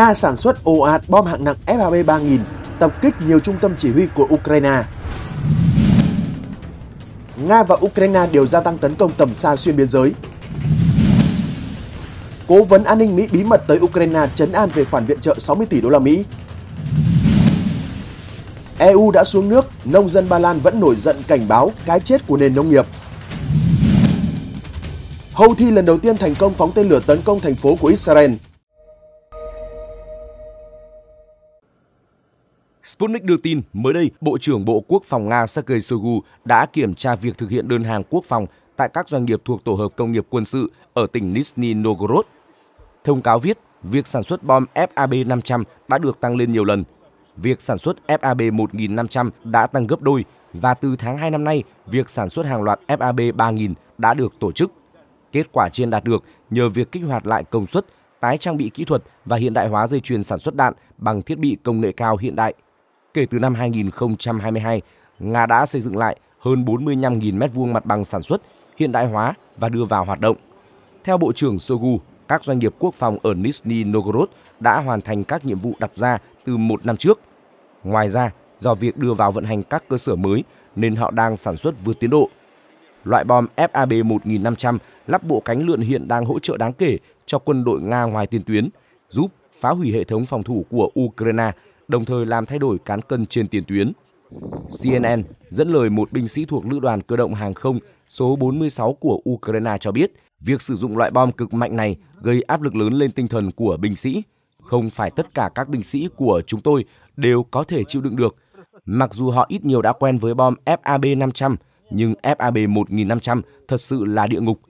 Nga sản xuất ồ ạt bom hạng nặng FAB 3000 tập kích nhiều trung tâm chỉ huy của Ukraine. Nga và Ukraine đều gia tăng tấn công tầm xa xuyên biên giới. Cố vấn an ninh Mỹ bí mật tới Ukraine chấn an về khoản viện trợ 60 tỷ đô la Mỹ. EU đã xuống nước, nông dân Ba Lan vẫn nổi giận cảnh báo cái chết của nền nông nghiệp. Houthi lần đầu tiên thành công phóng tên lửa tấn công thành phố của Israel, Sputnik đưa tin, mới đây, Bộ trưởng Bộ Quốc phòng Nga Sergei Shoigu đã kiểm tra việc thực hiện đơn hàng quốc phòng tại các doanh nghiệp thuộc tổ hợp công nghiệp quân sự ở tỉnh Nizhny Novgorod. Thông cáo viết, việc sản xuất bom FAB-500 đã được tăng lên nhiều lần. Việc sản xuất FAB-1500 đã tăng gấp đôi và từ tháng 2 năm nay, việc sản xuất hàng loạt FAB-3000 đã được tổ chức. Kết quả trên đạt được nhờ việc kích hoạt lại công suất, tái trang bị kỹ thuật và hiện đại hóa dây chuyền sản xuất đạn bằng thiết bị công nghệ cao hiện đại – Kể từ năm 2022, Nga đã xây dựng lại hơn 45.000 m2 mặt bằng sản xuất, hiện đại hóa và đưa vào hoạt động. Theo Bộ trưởng Shogu, các doanh nghiệp quốc phòng ở Nizhny Novgorod đã hoàn thành các nhiệm vụ đặt ra từ một năm trước. Ngoài ra, do việc đưa vào vận hành các cơ sở mới nên họ đang sản xuất vượt tiến độ. Loại bom FAB-1500 lắp bộ cánh lượn hiện đang hỗ trợ đáng kể cho quân đội Nga ngoài tiền tuyến, giúp phá hủy hệ thống phòng thủ của Ukraine đồng thời làm thay đổi cán cân trên tiền tuyến. CNN dẫn lời một binh sĩ thuộc Lữ đoàn Cơ động Hàng không số 46 của Ukraine cho biết, việc sử dụng loại bom cực mạnh này gây áp lực lớn lên tinh thần của binh sĩ. Không phải tất cả các binh sĩ của chúng tôi đều có thể chịu đựng được. Mặc dù họ ít nhiều đã quen với bom FAB-500, nhưng FAB-1500 thật sự là địa ngục.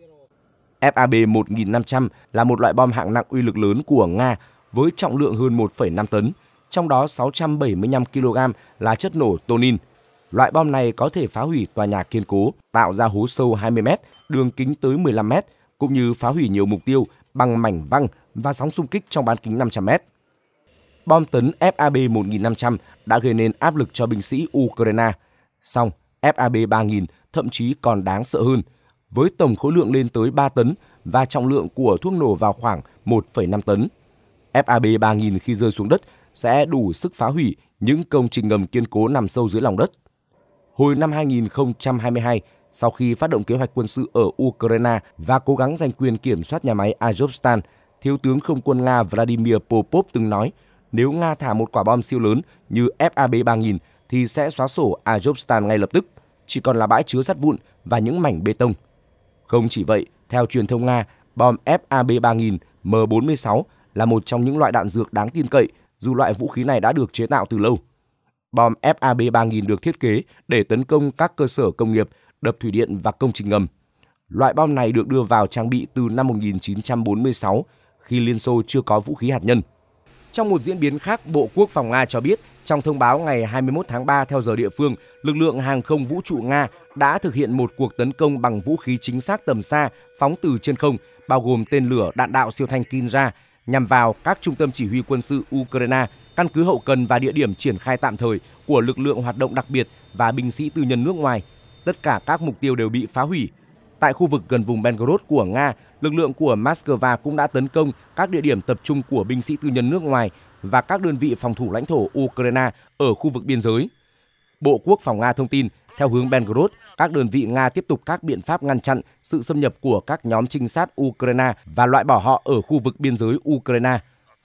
FAB-1500 là một loại bom hạng nặng uy lực lớn của Nga với trọng lượng hơn 1,5 tấn, trong đó 675 kg là chất nổ tonin. Loại bom này có thể phá hủy tòa nhà kiên cố, tạo ra hố sâu 20 m, đường kính tới 15 m, cũng như phá hủy nhiều mục tiêu bằng mảnh văng và sóng xung kích trong bán kính 500 m. Bom tấn FAB 1500 đã gây nên áp lực cho binh sĩ Ukraine. Song, FAB 3000 thậm chí còn đáng sợ hơn, với tổng khối lượng lên tới 3 tấn và trọng lượng của thuốc nổ vào khoảng 1,5 tấn. FAB 3000 khi rơi xuống đất sẽ đủ sức phá hủy những công trình ngầm kiên cố nằm sâu dưới lòng đất. Hồi năm 2022, sau khi phát động kế hoạch quân sự ở Ukraine và cố gắng giành quyền kiểm soát nhà máy Azovstan, Thiếu tướng Không quân Nga Vladimir Popov từng nói, nếu Nga thả một quả bom siêu lớn như FAB 3000 thì sẽ xóa sổ Azovstan ngay lập tức, chỉ còn là bãi chứa sắt vụn và những mảnh bê tông. Không chỉ vậy, theo truyền thông Nga, bom FAB 3000 M46 là một trong những loại đạn dược đáng tin cậy dù loại vũ khí này đã được chế tạo từ lâu. Bom FAB 3000 được thiết kế để tấn công các cơ sở công nghiệp, đập thủy điện và công trình ngầm. Loại bom này được đưa vào trang bị từ năm 1946 khi Liên Xô chưa có vũ khí hạt nhân. Trong một diễn biến khác, Bộ Quốc phòng Nga cho biết trong thông báo ngày 21 tháng 3 theo giờ địa phương, lực lượng hàng không vũ trụ Nga đã thực hiện một cuộc tấn công bằng vũ khí chính xác tầm xa phóng từ trên không, bao gồm tên lửa đạn đạo siêu thanh Kinza nhằm vào các trung tâm chỉ huy quân sự Ukraine, căn cứ hậu cần và địa điểm triển khai tạm thời của lực lượng hoạt động đặc biệt và binh sĩ tư nhân nước ngoài. Tất cả các mục tiêu đều bị phá hủy. Tại khu vực gần vùng Belgorod của Nga, lực lượng của Moscow cũng đã tấn công các địa điểm tập trung của binh sĩ tư nhân nước ngoài và các đơn vị phòng thủ lãnh thổ Ukraine ở khu vực biên giới. Bộ Quốc phòng Nga thông tin theo hướng Belgorod, các đơn vị Nga tiếp tục các biện pháp ngăn chặn sự xâm nhập của các nhóm trinh sát Ukraine và loại bỏ họ ở khu vực biên giới Ukraine.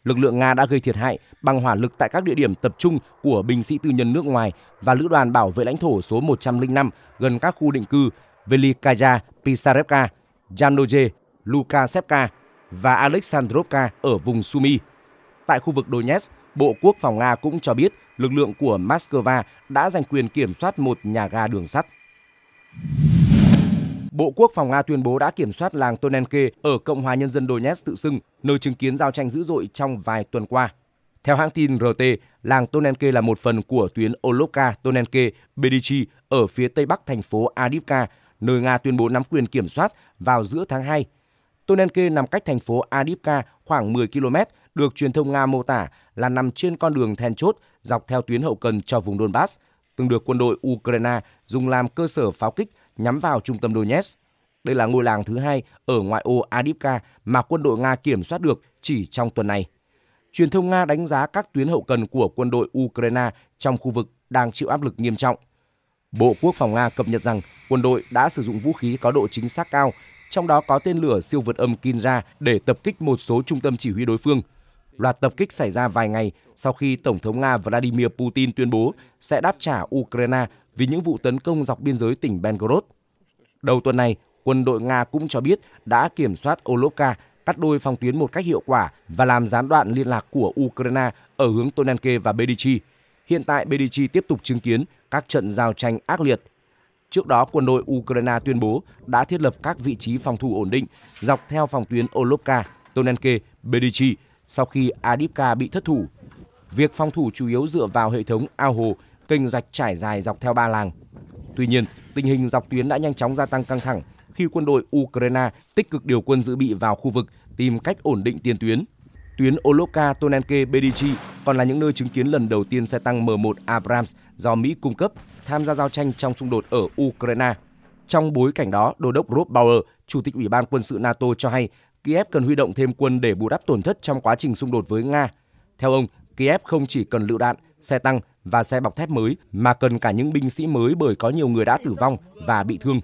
Lực lượng Nga đã gây thiệt hại bằng hỏa lực tại các địa điểm tập trung của binh sĩ tư nhân nước ngoài và lữ đoàn bảo vệ lãnh thổ số 105 gần các khu định cư Velikaya, Pisarevka, Janoje, Lukasevka và Alexandrovka ở vùng Sumy. Tại khu vực Donetsk, Bộ Quốc phòng Nga cũng cho biết lực lượng của Moscow đã giành quyền kiểm soát một nhà ga đường sắt. Bộ Quốc phòng Nga tuyên bố đã kiểm soát làng Tonenke ở Cộng hòa Nhân dân Donetsk tự xưng, nơi chứng kiến giao tranh dữ dội trong vài tuần qua. Theo hãng tin RT, làng Tonenke là một phần của tuyến oloka Tonenke Bedichi ở phía tây bắc thành phố Adivka, nơi Nga tuyên bố nắm quyền kiểm soát vào giữa tháng 2. Tonenke nằm cách thành phố Adivka khoảng 10 km, được truyền thông Nga mô tả là nằm trên con đường then chốt dọc theo tuyến hậu cần cho vùng Donbass, từng được quân đội Ukraine dùng làm cơ sở pháo kích nhắm vào trung tâm Donetsk. Đây là ngôi làng thứ hai ở ngoại ô Adivka mà quân đội Nga kiểm soát được chỉ trong tuần này. Truyền thông Nga đánh giá các tuyến hậu cần của quân đội Ukraine trong khu vực đang chịu áp lực nghiêm trọng. Bộ Quốc phòng Nga cập nhật rằng quân đội đã sử dụng vũ khí có độ chính xác cao, trong đó có tên lửa siêu vượt âm Kinza để tập kích một số trung tâm chỉ huy đối phương – Loạt tập kích xảy ra vài ngày sau khi Tổng thống Nga Vladimir Putin tuyên bố sẽ đáp trả Ukraine vì những vụ tấn công dọc biên giới tỉnh Belgorod. Đầu tuần này, quân đội Nga cũng cho biết đã kiểm soát Olovka, cắt đôi phòng tuyến một cách hiệu quả và làm gián đoạn liên lạc của Ukraine ở hướng Tonenke và Bedichi. Hiện tại Bedichi tiếp tục chứng kiến các trận giao tranh ác liệt. Trước đó, quân đội Ukraine tuyên bố đã thiết lập các vị trí phòng thủ ổn định dọc theo phòng tuyến Olovka, Tonenke, Bedichi sau khi Adipka bị thất thủ, việc phòng thủ chủ yếu dựa vào hệ thống ao hồ, kênh rạch trải dài dọc theo ba làng. Tuy nhiên, tình hình dọc tuyến đã nhanh chóng gia tăng căng thẳng khi quân đội Ukraine tích cực điều quân dự bị vào khu vực tìm cách ổn định tiền tuyến. Tuyến Oloka, Tonenke, Bedichi còn là những nơi chứng kiến lần đầu tiên xe tăng M1 Abrams do Mỹ cung cấp tham gia giao tranh trong xung đột ở Ukraine. Trong bối cảnh đó, Đô đốc Rob Bauer, Chủ tịch Ủy ban quân sự NATO cho hay Kiev cần huy động thêm quân để bù đắp tổn thất trong quá trình xung đột với Nga. Theo ông, Kiev không chỉ cần lựu đạn, xe tăng và xe bọc thép mới mà cần cả những binh sĩ mới bởi có nhiều người đã tử vong và bị thương.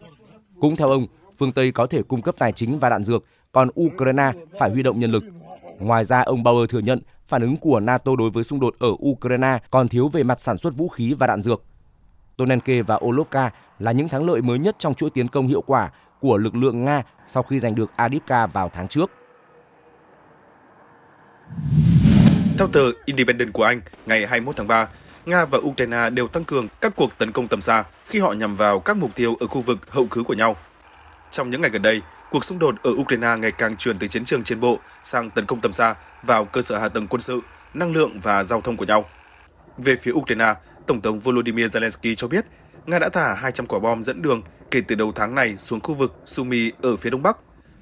Cũng theo ông, phương Tây có thể cung cấp tài chính và đạn dược, còn Ukraine phải huy động nhân lực. Ngoài ra, ông Bauer thừa nhận phản ứng của NATO đối với xung đột ở Ukraine còn thiếu về mặt sản xuất vũ khí và đạn dược. Tonenke và Olovka là những thắng lợi mới nhất trong chuỗi tiến công hiệu quả của lực lượng Nga sau khi giành được Adipka vào tháng trước. Theo tờ Independent của Anh, ngày 21 tháng 3, Nga và Ukraine đều tăng cường các cuộc tấn công tầm xa khi họ nhằm vào các mục tiêu ở khu vực hậu cứ của nhau. Trong những ngày gần đây, cuộc xung đột ở Ukraine ngày càng chuyển từ chiến trường trên bộ sang tấn công tầm xa vào cơ sở hạ tầng quân sự, năng lượng và giao thông của nhau. Về phía Ukraine, Tổng thống Volodymyr Zelensky cho biết Nga đã thả 200 quả bom dẫn đường kể từ đầu tháng này xuống khu vực Sumy ở phía đông bắc.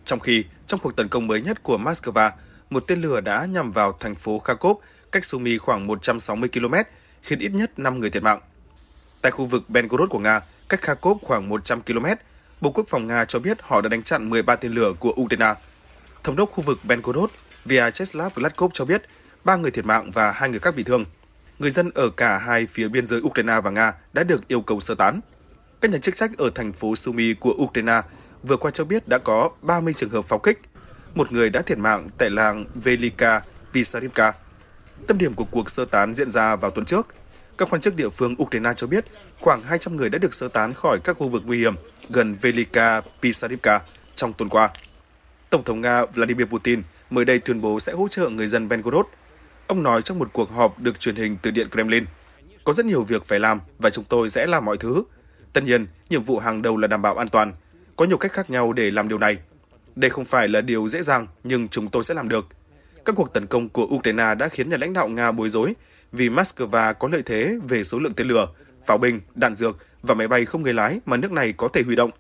Trong khi, trong cuộc tấn công mới nhất của Moscow, một tên lửa đã nhằm vào thành phố Kharkov cách Sumy khoảng 160 km, khiến ít nhất 5 người thiệt mạng. Tại khu vực Belgorod của Nga, cách Kharkov khoảng 100 km, Bộ Quốc phòng Nga cho biết họ đã đánh chặn 13 tên lửa của Ukraine. Thống đốc khu vực Belgorod Vyacheslav Gladkov cho biết ba người thiệt mạng và hai người khác bị thương. Người dân ở cả hai phía biên giới Ukraine và Nga đã được yêu cầu sơ tán. Các nhà chức trách ở thành phố Sumy của Ukraine vừa qua cho biết đã có 30 trường hợp pháo kích. Một người đã thiệt mạng tại làng Velika Pisarivka. Tâm điểm của cuộc sơ tán diễn ra vào tuần trước. Các quan chức địa phương Ukraine cho biết khoảng 200 người đã được sơ tán khỏi các khu vực nguy hiểm gần Velika Pisarivka trong tuần qua. Tổng thống Nga Vladimir Putin mới đây tuyên bố sẽ hỗ trợ người dân Belgorod. Ông nói trong một cuộc họp được truyền hình từ Điện Kremlin, có rất nhiều việc phải làm và chúng tôi sẽ làm mọi thứ Tất nhiên, nhiệm vụ hàng đầu là đảm bảo an toàn. Có nhiều cách khác nhau để làm điều này. Đây không phải là điều dễ dàng, nhưng chúng tôi sẽ làm được. Các cuộc tấn công của Ukraine đã khiến nhà lãnh đạo Nga bối rối vì Moscow có lợi thế về số lượng tên lửa, pháo binh, đạn dược và máy bay không người lái mà nước này có thể huy động.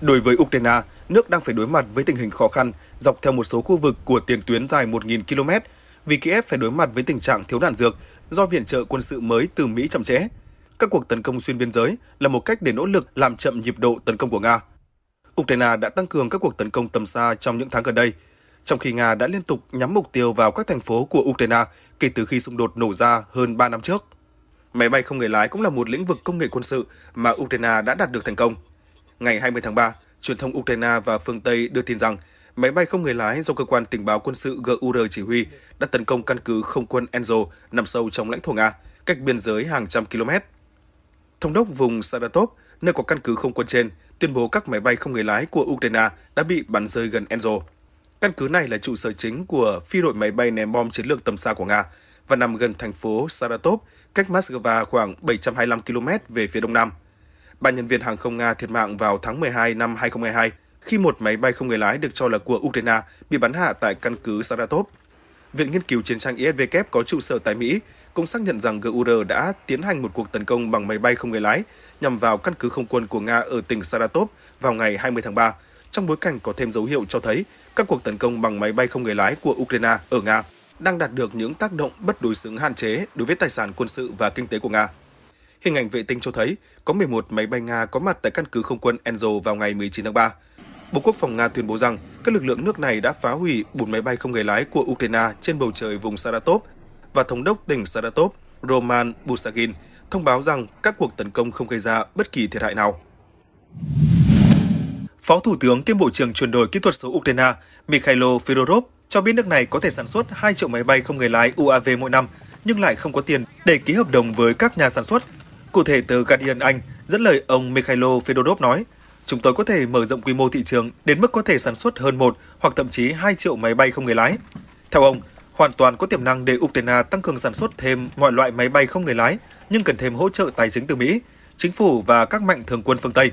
Đối với Ukraine, nước đang phải đối mặt với tình hình khó khăn dọc theo một số khu vực của tiền tuyến dài 1.000 km, vì Kiev phải đối mặt với tình trạng thiếu đạn dược do viện trợ quân sự mới từ Mỹ chậm trễ các cuộc tấn công xuyên biên giới là một cách để nỗ lực làm chậm nhịp độ tấn công của Nga. Ukraine đã tăng cường các cuộc tấn công tầm xa trong những tháng gần đây, trong khi Nga đã liên tục nhắm mục tiêu vào các thành phố của Ukraine kể từ khi xung đột nổ ra hơn 3 năm trước. Máy bay không người lái cũng là một lĩnh vực công nghệ quân sự mà Ukraine đã đạt được thành công. Ngày 20 tháng 3, truyền thông Ukraine và phương Tây đưa tin rằng máy bay không người lái do cơ quan tình báo quân sự GUR chỉ huy đã tấn công căn cứ không quân Enzo nằm sâu trong lãnh thổ Nga, cách biên giới hàng trăm km thống đốc vùng Saratov, nơi có căn cứ không quân trên, tuyên bố các máy bay không người lái của Ukraine đã bị bắn rơi gần Enzo. Căn cứ này là trụ sở chính của phi đội máy bay ném bom chiến lược tầm xa của Nga và nằm gần thành phố Saratov, cách Moscow khoảng 725 km về phía đông nam. Ba nhân viên hàng không Nga thiệt mạng vào tháng 12 năm 2022 khi một máy bay không người lái được cho là của Ukraine bị bắn hạ tại căn cứ Saratov. Viện Nghiên cứu Chiến tranh ISVK có trụ sở tại Mỹ cũng xác nhận rằng GUR đã tiến hành một cuộc tấn công bằng máy bay không người lái nhằm vào căn cứ không quân của Nga ở tỉnh Saratov vào ngày 20 tháng 3, trong bối cảnh có thêm dấu hiệu cho thấy các cuộc tấn công bằng máy bay không người lái của Ukraine ở Nga đang đạt được những tác động bất đối xứng hạn chế đối với tài sản quân sự và kinh tế của Nga. Hình ảnh vệ tinh cho thấy có 11 máy bay Nga có mặt tại căn cứ không quân Enzo vào ngày 19 tháng 3. Bộ Quốc phòng Nga tuyên bố rằng các lực lượng nước này đã phá hủy 4 máy bay không người lái của Ukraine trên bầu trời vùng Saratov và thống đốc tỉnh Saratov Roman Busagin thông báo rằng các cuộc tấn công không gây ra bất kỳ thiệt hại nào. Phó Thủ tướng kiêm Bộ trưởng chuyển đổi kỹ thuật số Ukraine Mikhailo Fedorov cho biết nước này có thể sản xuất 2 triệu máy bay không người lái UAV mỗi năm, nhưng lại không có tiền để ký hợp đồng với các nhà sản xuất. Cụ thể, từ Guardian Anh dẫn lời ông Mikhailo Fedorov nói, chúng tôi có thể mở rộng quy mô thị trường đến mức có thể sản xuất hơn một hoặc thậm chí 2 triệu máy bay không người lái. Theo ông, hoàn toàn có tiềm năng để Ukraine tăng cường sản xuất thêm mọi loại máy bay không người lái, nhưng cần thêm hỗ trợ tài chính từ Mỹ, chính phủ và các mạnh thường quân phương Tây.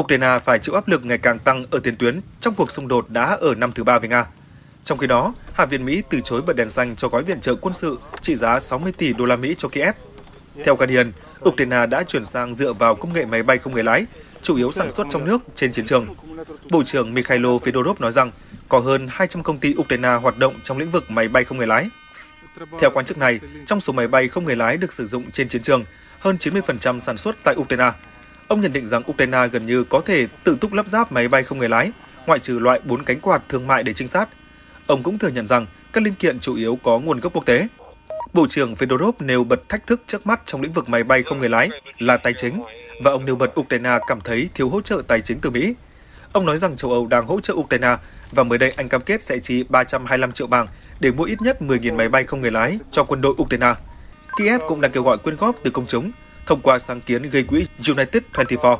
Ukraine phải chịu áp lực ngày càng tăng ở tiền tuyến trong cuộc xung đột đã ở năm thứ ba với Nga. Trong khi đó, Hạ viện Mỹ từ chối bật đèn xanh cho gói viện trợ quân sự trị giá 60 tỷ đô la Mỹ cho Kiev. Theo Guardian, Ukraine đã chuyển sang dựa vào công nghệ máy bay không người lái, chủ yếu sản xuất trong nước trên chiến trường. Bộ trưởng Mikhailo Fedorov nói rằng có hơn 200 công ty Ukraine hoạt động trong lĩnh vực máy bay không người lái. Theo quan chức này, trong số máy bay không người lái được sử dụng trên chiến trường, hơn 90% sản xuất tại Ukraine. Ông nhận định rằng Ukraine gần như có thể tự túc lắp ráp máy bay không người lái, ngoại trừ loại 4 cánh quạt thương mại để trinh sát. Ông cũng thừa nhận rằng các linh kiện chủ yếu có nguồn gốc quốc tế. Bộ trưởng Fedorov nêu bật thách thức trước mắt trong lĩnh vực máy bay không người lái là tài chính, và ông nêu bật Ukraine cảm thấy thiếu hỗ trợ tài chính từ Mỹ, Ông nói rằng châu Âu đang hỗ trợ Ukraine và mới đây anh cam kết sẽ chi 325 triệu bảng để mua ít nhất 10.000 máy bay không người lái cho quân đội Ukraine. Kiev cũng đang kêu gọi quyên góp từ công chúng thông qua sáng kiến gây quỹ United 24,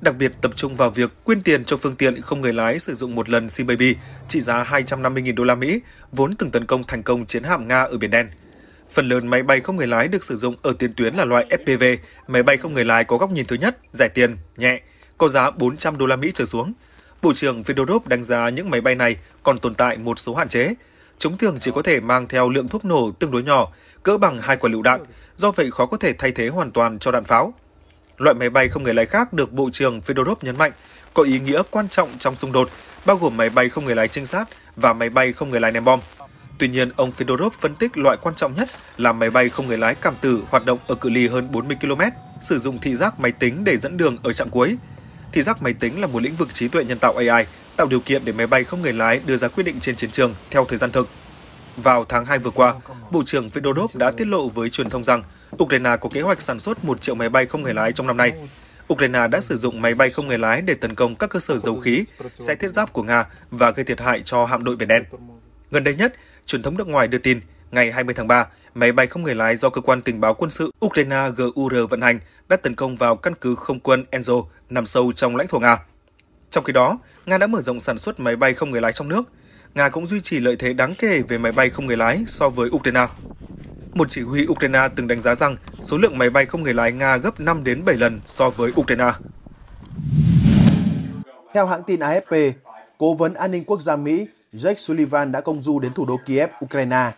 đặc biệt tập trung vào việc quyên tiền cho phương tiện không người lái sử dụng một lần Sea Baby trị giá 250.000 đô la Mỹ, vốn từng tấn công thành công chiến hạm Nga ở Biển Đen. Phần lớn máy bay không người lái được sử dụng ở tiền tuyến là loại FPV, máy bay không người lái có góc nhìn thứ nhất, rẻ tiền, nhẹ, có giá 400 đô la Mỹ trở xuống. Bộ trưởng Fedorov đánh giá những máy bay này còn tồn tại một số hạn chế. Chúng thường chỉ có thể mang theo lượng thuốc nổ tương đối nhỏ, cỡ bằng hai quả lựu đạn, do vậy khó có thể thay thế hoàn toàn cho đạn pháo. Loại máy bay không người lái khác được Bộ trưởng Fedorov nhấn mạnh có ý nghĩa quan trọng trong xung đột, bao gồm máy bay không người lái trinh sát và máy bay không người lái ném bom. Tuy nhiên, ông Fedorov phân tích loại quan trọng nhất là máy bay không người lái cảm tử hoạt động ở cự ly hơn 40 km, sử dụng thị giác máy tính để dẫn đường ở trạng cuối, thì rác máy tính là một lĩnh vực trí tuệ nhân tạo AI, tạo điều kiện để máy bay không người lái đưa ra quyết định trên chiến trường theo thời gian thực. Vào tháng 2 vừa qua, Bộ trưởng Fedorov đã tiết lộ với truyền thông rằng Ukraine có kế hoạch sản xuất 1 triệu máy bay không người lái trong năm nay. Ukraine đã sử dụng máy bay không người lái để tấn công các cơ sở dầu khí, xe thiết giáp của Nga và gây thiệt hại cho hạm đội Biển Đen. Gần đây nhất, truyền thống nước ngoài đưa tin, ngày 20 tháng 3, máy bay không người lái do cơ quan tình báo quân sự Ukraine GUR vận hành đã tấn công vào căn cứ không quân Enzo nằm sâu trong lãnh thổ Nga. Trong khi đó, Nga đã mở rộng sản xuất máy bay không người lái trong nước. Nga cũng duy trì lợi thế đáng kể về máy bay không người lái so với Ukraine. Một chỉ huy Ukraine từng đánh giá rằng số lượng máy bay không người lái Nga gấp 5 đến 7 lần so với Ukraine. Theo hãng tin AFP, Cố vấn an ninh quốc gia Mỹ Jake Sullivan đã công du đến thủ đô Kiev, Ukraine.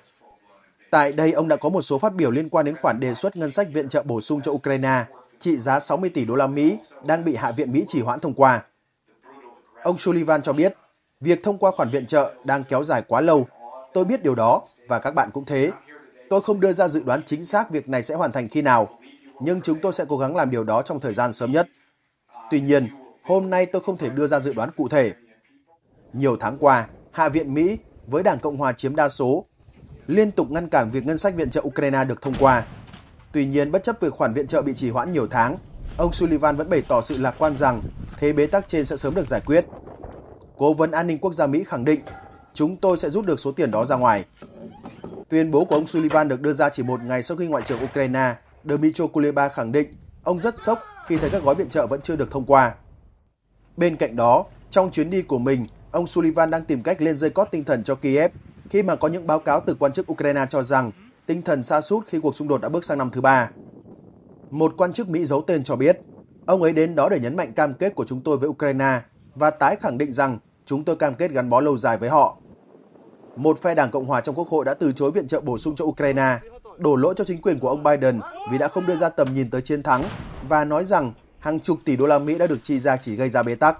Tại đây, ông đã có một số phát biểu liên quan đến khoản đề xuất ngân sách viện trợ bổ sung cho Ukraine – trị giá 60 tỷ đô la Mỹ đang bị Hạ viện Mỹ trì hoãn thông qua. Ông Sullivan cho biết, việc thông qua khoản viện trợ đang kéo dài quá lâu. Tôi biết điều đó và các bạn cũng thế. Tôi không đưa ra dự đoán chính xác việc này sẽ hoàn thành khi nào, nhưng chúng tôi sẽ cố gắng làm điều đó trong thời gian sớm nhất. Tuy nhiên, hôm nay tôi không thể đưa ra dự đoán cụ thể. Nhiều tháng qua, Hạ viện Mỹ với Đảng Cộng hòa chiếm đa số, liên tục ngăn cản việc ngân sách viện trợ Ukraine được thông qua Tuy nhiên, bất chấp việc khoản viện trợ bị trì hoãn nhiều tháng, ông Sullivan vẫn bày tỏ sự lạc quan rằng thế bế tắc trên sẽ sớm được giải quyết. Cố vấn an ninh quốc gia Mỹ khẳng định, chúng tôi sẽ rút được số tiền đó ra ngoài. Tuyên bố của ông Sullivan được đưa ra chỉ một ngày sau khi Ngoại trưởng Ukraine Dmytro Kuleba khẳng định ông rất sốc khi thấy các gói viện trợ vẫn chưa được thông qua. Bên cạnh đó, trong chuyến đi của mình, ông Sullivan đang tìm cách lên dây cót tinh thần cho Kiev khi mà có những báo cáo từ quan chức Ukraine cho rằng tinh thần xa sút khi cuộc xung đột đã bước sang năm thứ ba. Một quan chức Mỹ giấu tên cho biết, ông ấy đến đó để nhấn mạnh cam kết của chúng tôi với Ukraine và tái khẳng định rằng chúng tôi cam kết gắn bó lâu dài với họ. Một phe Đảng Cộng hòa trong Quốc hội đã từ chối viện trợ bổ sung cho Ukraine, đổ lỗi cho chính quyền của ông Biden vì đã không đưa ra tầm nhìn tới chiến thắng và nói rằng hàng chục tỷ đô la Mỹ đã được chi ra chỉ gây ra bế tắc.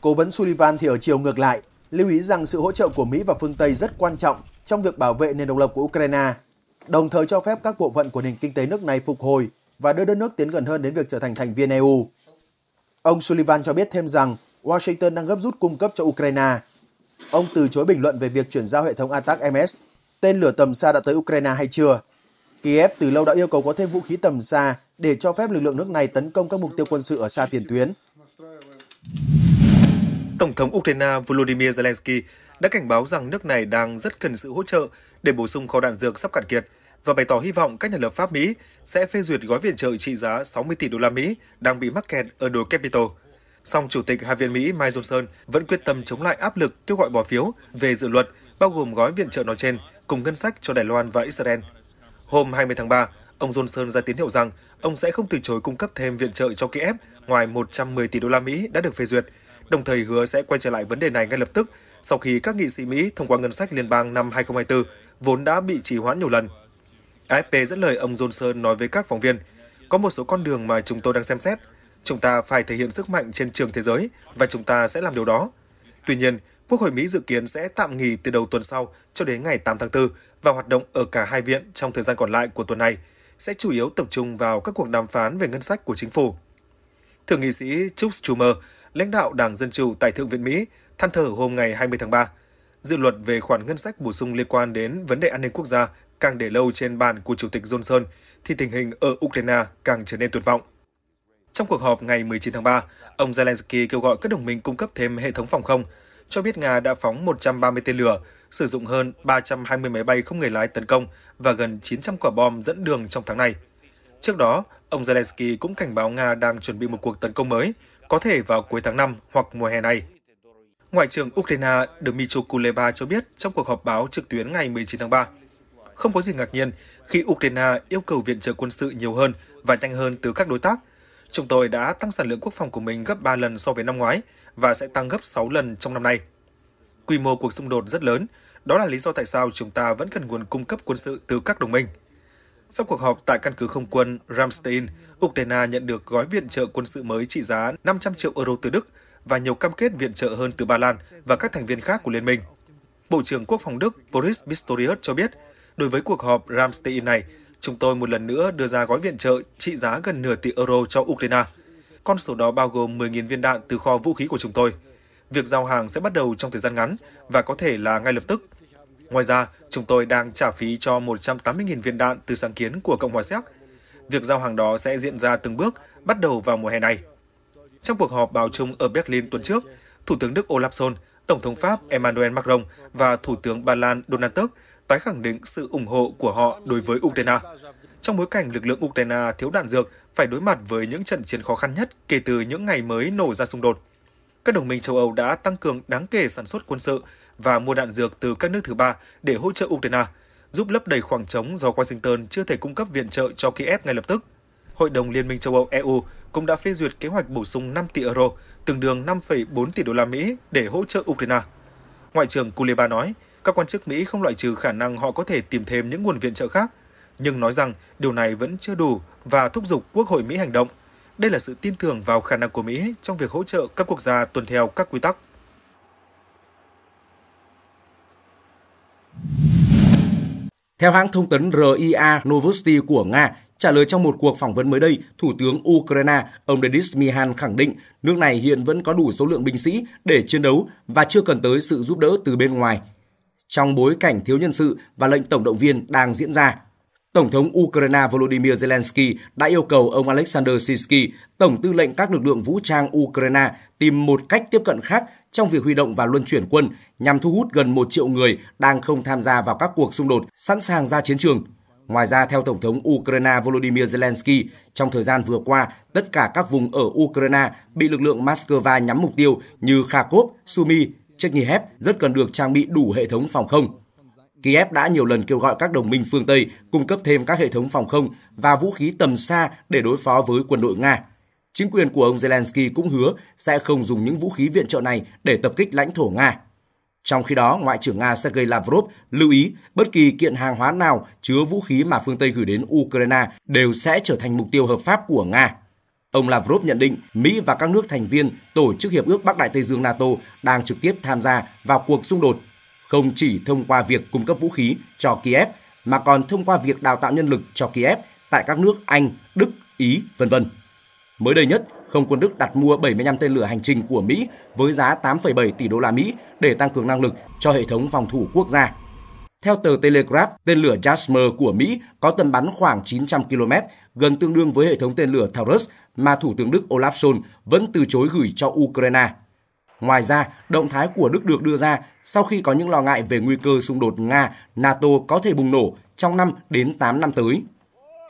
Cố vấn Sullivan thì ở chiều ngược lại, lưu ý rằng sự hỗ trợ của Mỹ và phương Tây rất quan trọng trong việc bảo vệ nền độc lập của Ukraine đồng thời cho phép các bộ phận của nền kinh tế nước này phục hồi và đưa đất nước tiến gần hơn đến việc trở thành thành viên EU. Ông Sullivan cho biết thêm rằng Washington đang gấp rút cung cấp cho Ukraine. Ông từ chối bình luận về việc chuyển giao hệ thống ATAC-MS, tên lửa tầm xa đã tới Ukraine hay chưa. Kiev từ lâu đã yêu cầu có thêm vũ khí tầm xa để cho phép lực lượng nước này tấn công các mục tiêu quân sự ở xa tiền tuyến. Tổng thống Ukraine Volodymyr Zelensky đã cảnh báo rằng nước này đang rất cần sự hỗ trợ để bổ sung kho đạn dược sắp cạn kiệt và bày tỏ hy vọng các nhà lập pháp Mỹ sẽ phê duyệt gói viện trợ trị giá 60 tỷ đô la Mỹ đang bị mắc kẹt ở đồi Capitol. Song Chủ tịch Hạ viện Mỹ Mike Johnson vẫn quyết tâm chống lại áp lực kêu gọi bỏ phiếu về dự luật bao gồm gói viện trợ nói trên cùng ngân sách cho Đài Loan và Israel. Hôm 20 tháng 3, ông Johnson ra tín hiệu rằng ông sẽ không từ chối cung cấp thêm viện trợ cho Kiev ngoài 110 tỷ đô la Mỹ đã được phê duyệt, đồng thời hứa sẽ quay trở lại vấn đề này ngay lập tức sau khi các nghị sĩ Mỹ thông qua ngân sách liên bang năm 2024 vốn đã bị trì hoãn nhiều lần. AFP dẫn lời ông Johnson nói với các phóng viên, có một số con đường mà chúng tôi đang xem xét. Chúng ta phải thể hiện sức mạnh trên trường thế giới và chúng ta sẽ làm điều đó. Tuy nhiên, Quốc hội Mỹ dự kiến sẽ tạm nghỉ từ đầu tuần sau cho đến ngày 8 tháng 4 và hoạt động ở cả hai viện trong thời gian còn lại của tuần này sẽ chủ yếu tập trung vào các cuộc đàm phán về ngân sách của chính phủ. Thượng nghị sĩ Chuck Schumer, lãnh đạo Đảng Dân Chủ tại Thượng viện Mỹ, than thở hôm ngày 20 tháng 3– dự luật về khoản ngân sách bổ sung liên quan đến vấn đề an ninh quốc gia càng để lâu trên bàn của Chủ tịch Johnson, thì tình hình ở Ukraine càng trở nên tuyệt vọng. Trong cuộc họp ngày 19 tháng 3, ông Zelensky kêu gọi các đồng minh cung cấp thêm hệ thống phòng không, cho biết Nga đã phóng 130 tên lửa, sử dụng hơn 320 máy bay không người lái tấn công và gần 900 quả bom dẫn đường trong tháng này. Trước đó, ông Zelensky cũng cảnh báo Nga đang chuẩn bị một cuộc tấn công mới, có thể vào cuối tháng 5 hoặc mùa hè này. Ngoại trưởng Ukraine Dmytro Kuleba cho biết trong cuộc họp báo trực tuyến ngày 19 tháng 3. Không có gì ngạc nhiên khi Ukraine yêu cầu viện trợ quân sự nhiều hơn và nhanh hơn từ các đối tác. Chúng tôi đã tăng sản lượng quốc phòng của mình gấp 3 lần so với năm ngoái và sẽ tăng gấp 6 lần trong năm nay. Quy mô cuộc xung đột rất lớn, đó là lý do tại sao chúng ta vẫn cần nguồn cung cấp quân sự từ các đồng minh. Sau cuộc họp tại căn cứ không quân Ramstein, Ukraine nhận được gói viện trợ quân sự mới trị giá 500 triệu euro từ Đức – và nhiều cam kết viện trợ hơn từ Ba Lan và các thành viên khác của liên minh. Bộ trưởng Quốc phòng Đức Boris Pistorius cho biết, đối với cuộc họp Ramstein này, chúng tôi một lần nữa đưa ra gói viện trợ trị giá gần nửa tỷ euro cho Ukraine. Con số đó bao gồm 10.000 viên đạn từ kho vũ khí của chúng tôi. Việc giao hàng sẽ bắt đầu trong thời gian ngắn và có thể là ngay lập tức. Ngoài ra, chúng tôi đang trả phí cho 180.000 viên đạn từ sáng kiến của Cộng hòa Séc. Việc giao hàng đó sẽ diễn ra từng bước, bắt đầu vào mùa hè này. Trong cuộc họp báo chung ở Berlin tuần trước, Thủ tướng Đức Olaf Scholz, Tổng thống Pháp Emmanuel Macron và Thủ tướng Ba Lan Donald Tusk tái khẳng định sự ủng hộ của họ đối với Ukraine. Trong bối cảnh lực lượng Ukraine thiếu đạn dược phải đối mặt với những trận chiến khó khăn nhất kể từ những ngày mới nổ ra xung đột. Các đồng minh châu Âu đã tăng cường đáng kể sản xuất quân sự và mua đạn dược từ các nước thứ ba để hỗ trợ Ukraine, giúp lấp đầy khoảng trống do Washington chưa thể cung cấp viện trợ cho Kiev ngay lập tức. Hội đồng Liên minh châu Âu EU cũng đã phê duyệt kế hoạch bổ sung 5 tỷ euro, tương đương 5,4 tỷ đô la Mỹ để hỗ trợ Ukraine. Ngoại trưởng Kuleba nói, các quan chức Mỹ không loại trừ khả năng họ có thể tìm thêm những nguồn viện trợ khác, nhưng nói rằng điều này vẫn chưa đủ và thúc giục Quốc hội Mỹ hành động. Đây là sự tin tưởng vào khả năng của Mỹ trong việc hỗ trợ các quốc gia tuân theo các quy tắc. Theo hãng thông tấn RIA Novosti của Nga, Trả lời trong một cuộc phỏng vấn mới đây, Thủ tướng Ukraine ông Denis Mihan khẳng định nước này hiện vẫn có đủ số lượng binh sĩ để chiến đấu và chưa cần tới sự giúp đỡ từ bên ngoài. Trong bối cảnh thiếu nhân sự và lệnh tổng động viên đang diễn ra, Tổng thống Ukraine Volodymyr Zelensky đã yêu cầu ông Alexander Sisky, Tổng tư lệnh các lực lượng vũ trang Ukraine, tìm một cách tiếp cận khác trong việc huy động và luân chuyển quân nhằm thu hút gần một triệu người đang không tham gia vào các cuộc xung đột, sẵn sàng ra chiến trường Ngoài ra, theo Tổng thống Ukraine Volodymyr Zelensky, trong thời gian vừa qua, tất cả các vùng ở Ukraine bị lực lượng Moscow nhắm mục tiêu như Kharkov, Sumy, Chernihiv rất cần được trang bị đủ hệ thống phòng không. Kiev đã nhiều lần kêu gọi các đồng minh phương Tây cung cấp thêm các hệ thống phòng không và vũ khí tầm xa để đối phó với quân đội Nga. Chính quyền của ông Zelensky cũng hứa sẽ không dùng những vũ khí viện trợ này để tập kích lãnh thổ Nga. Trong khi đó, Ngoại trưởng Nga Sergei Lavrov lưu ý bất kỳ kiện hàng hóa nào chứa vũ khí mà phương Tây gửi đến Ukraine đều sẽ trở thành mục tiêu hợp pháp của Nga. Ông Lavrov nhận định Mỹ và các nước thành viên Tổ chức Hiệp ước Bắc Đại Tây Dương NATO đang trực tiếp tham gia vào cuộc xung đột, không chỉ thông qua việc cung cấp vũ khí cho Kiev mà còn thông qua việc đào tạo nhân lực cho Kiev tại các nước Anh, Đức, Ý, vân vân. Mới đây nhất, không quân Đức đặt mua 75 tên lửa hành trình của Mỹ với giá 8,7 tỷ đô la Mỹ để tăng cường năng lực cho hệ thống phòng thủ quốc gia. Theo tờ Telegraph, tên lửa Jasper của Mỹ có tầm bắn khoảng 900 km, gần tương đương với hệ thống tên lửa Taurus mà Thủ tướng Đức Olaf Scholz vẫn từ chối gửi cho Ukraine. Ngoài ra, động thái của Đức được đưa ra sau khi có những lo ngại về nguy cơ xung đột Nga-NATO có thể bùng nổ trong 5 đến 8 năm tới.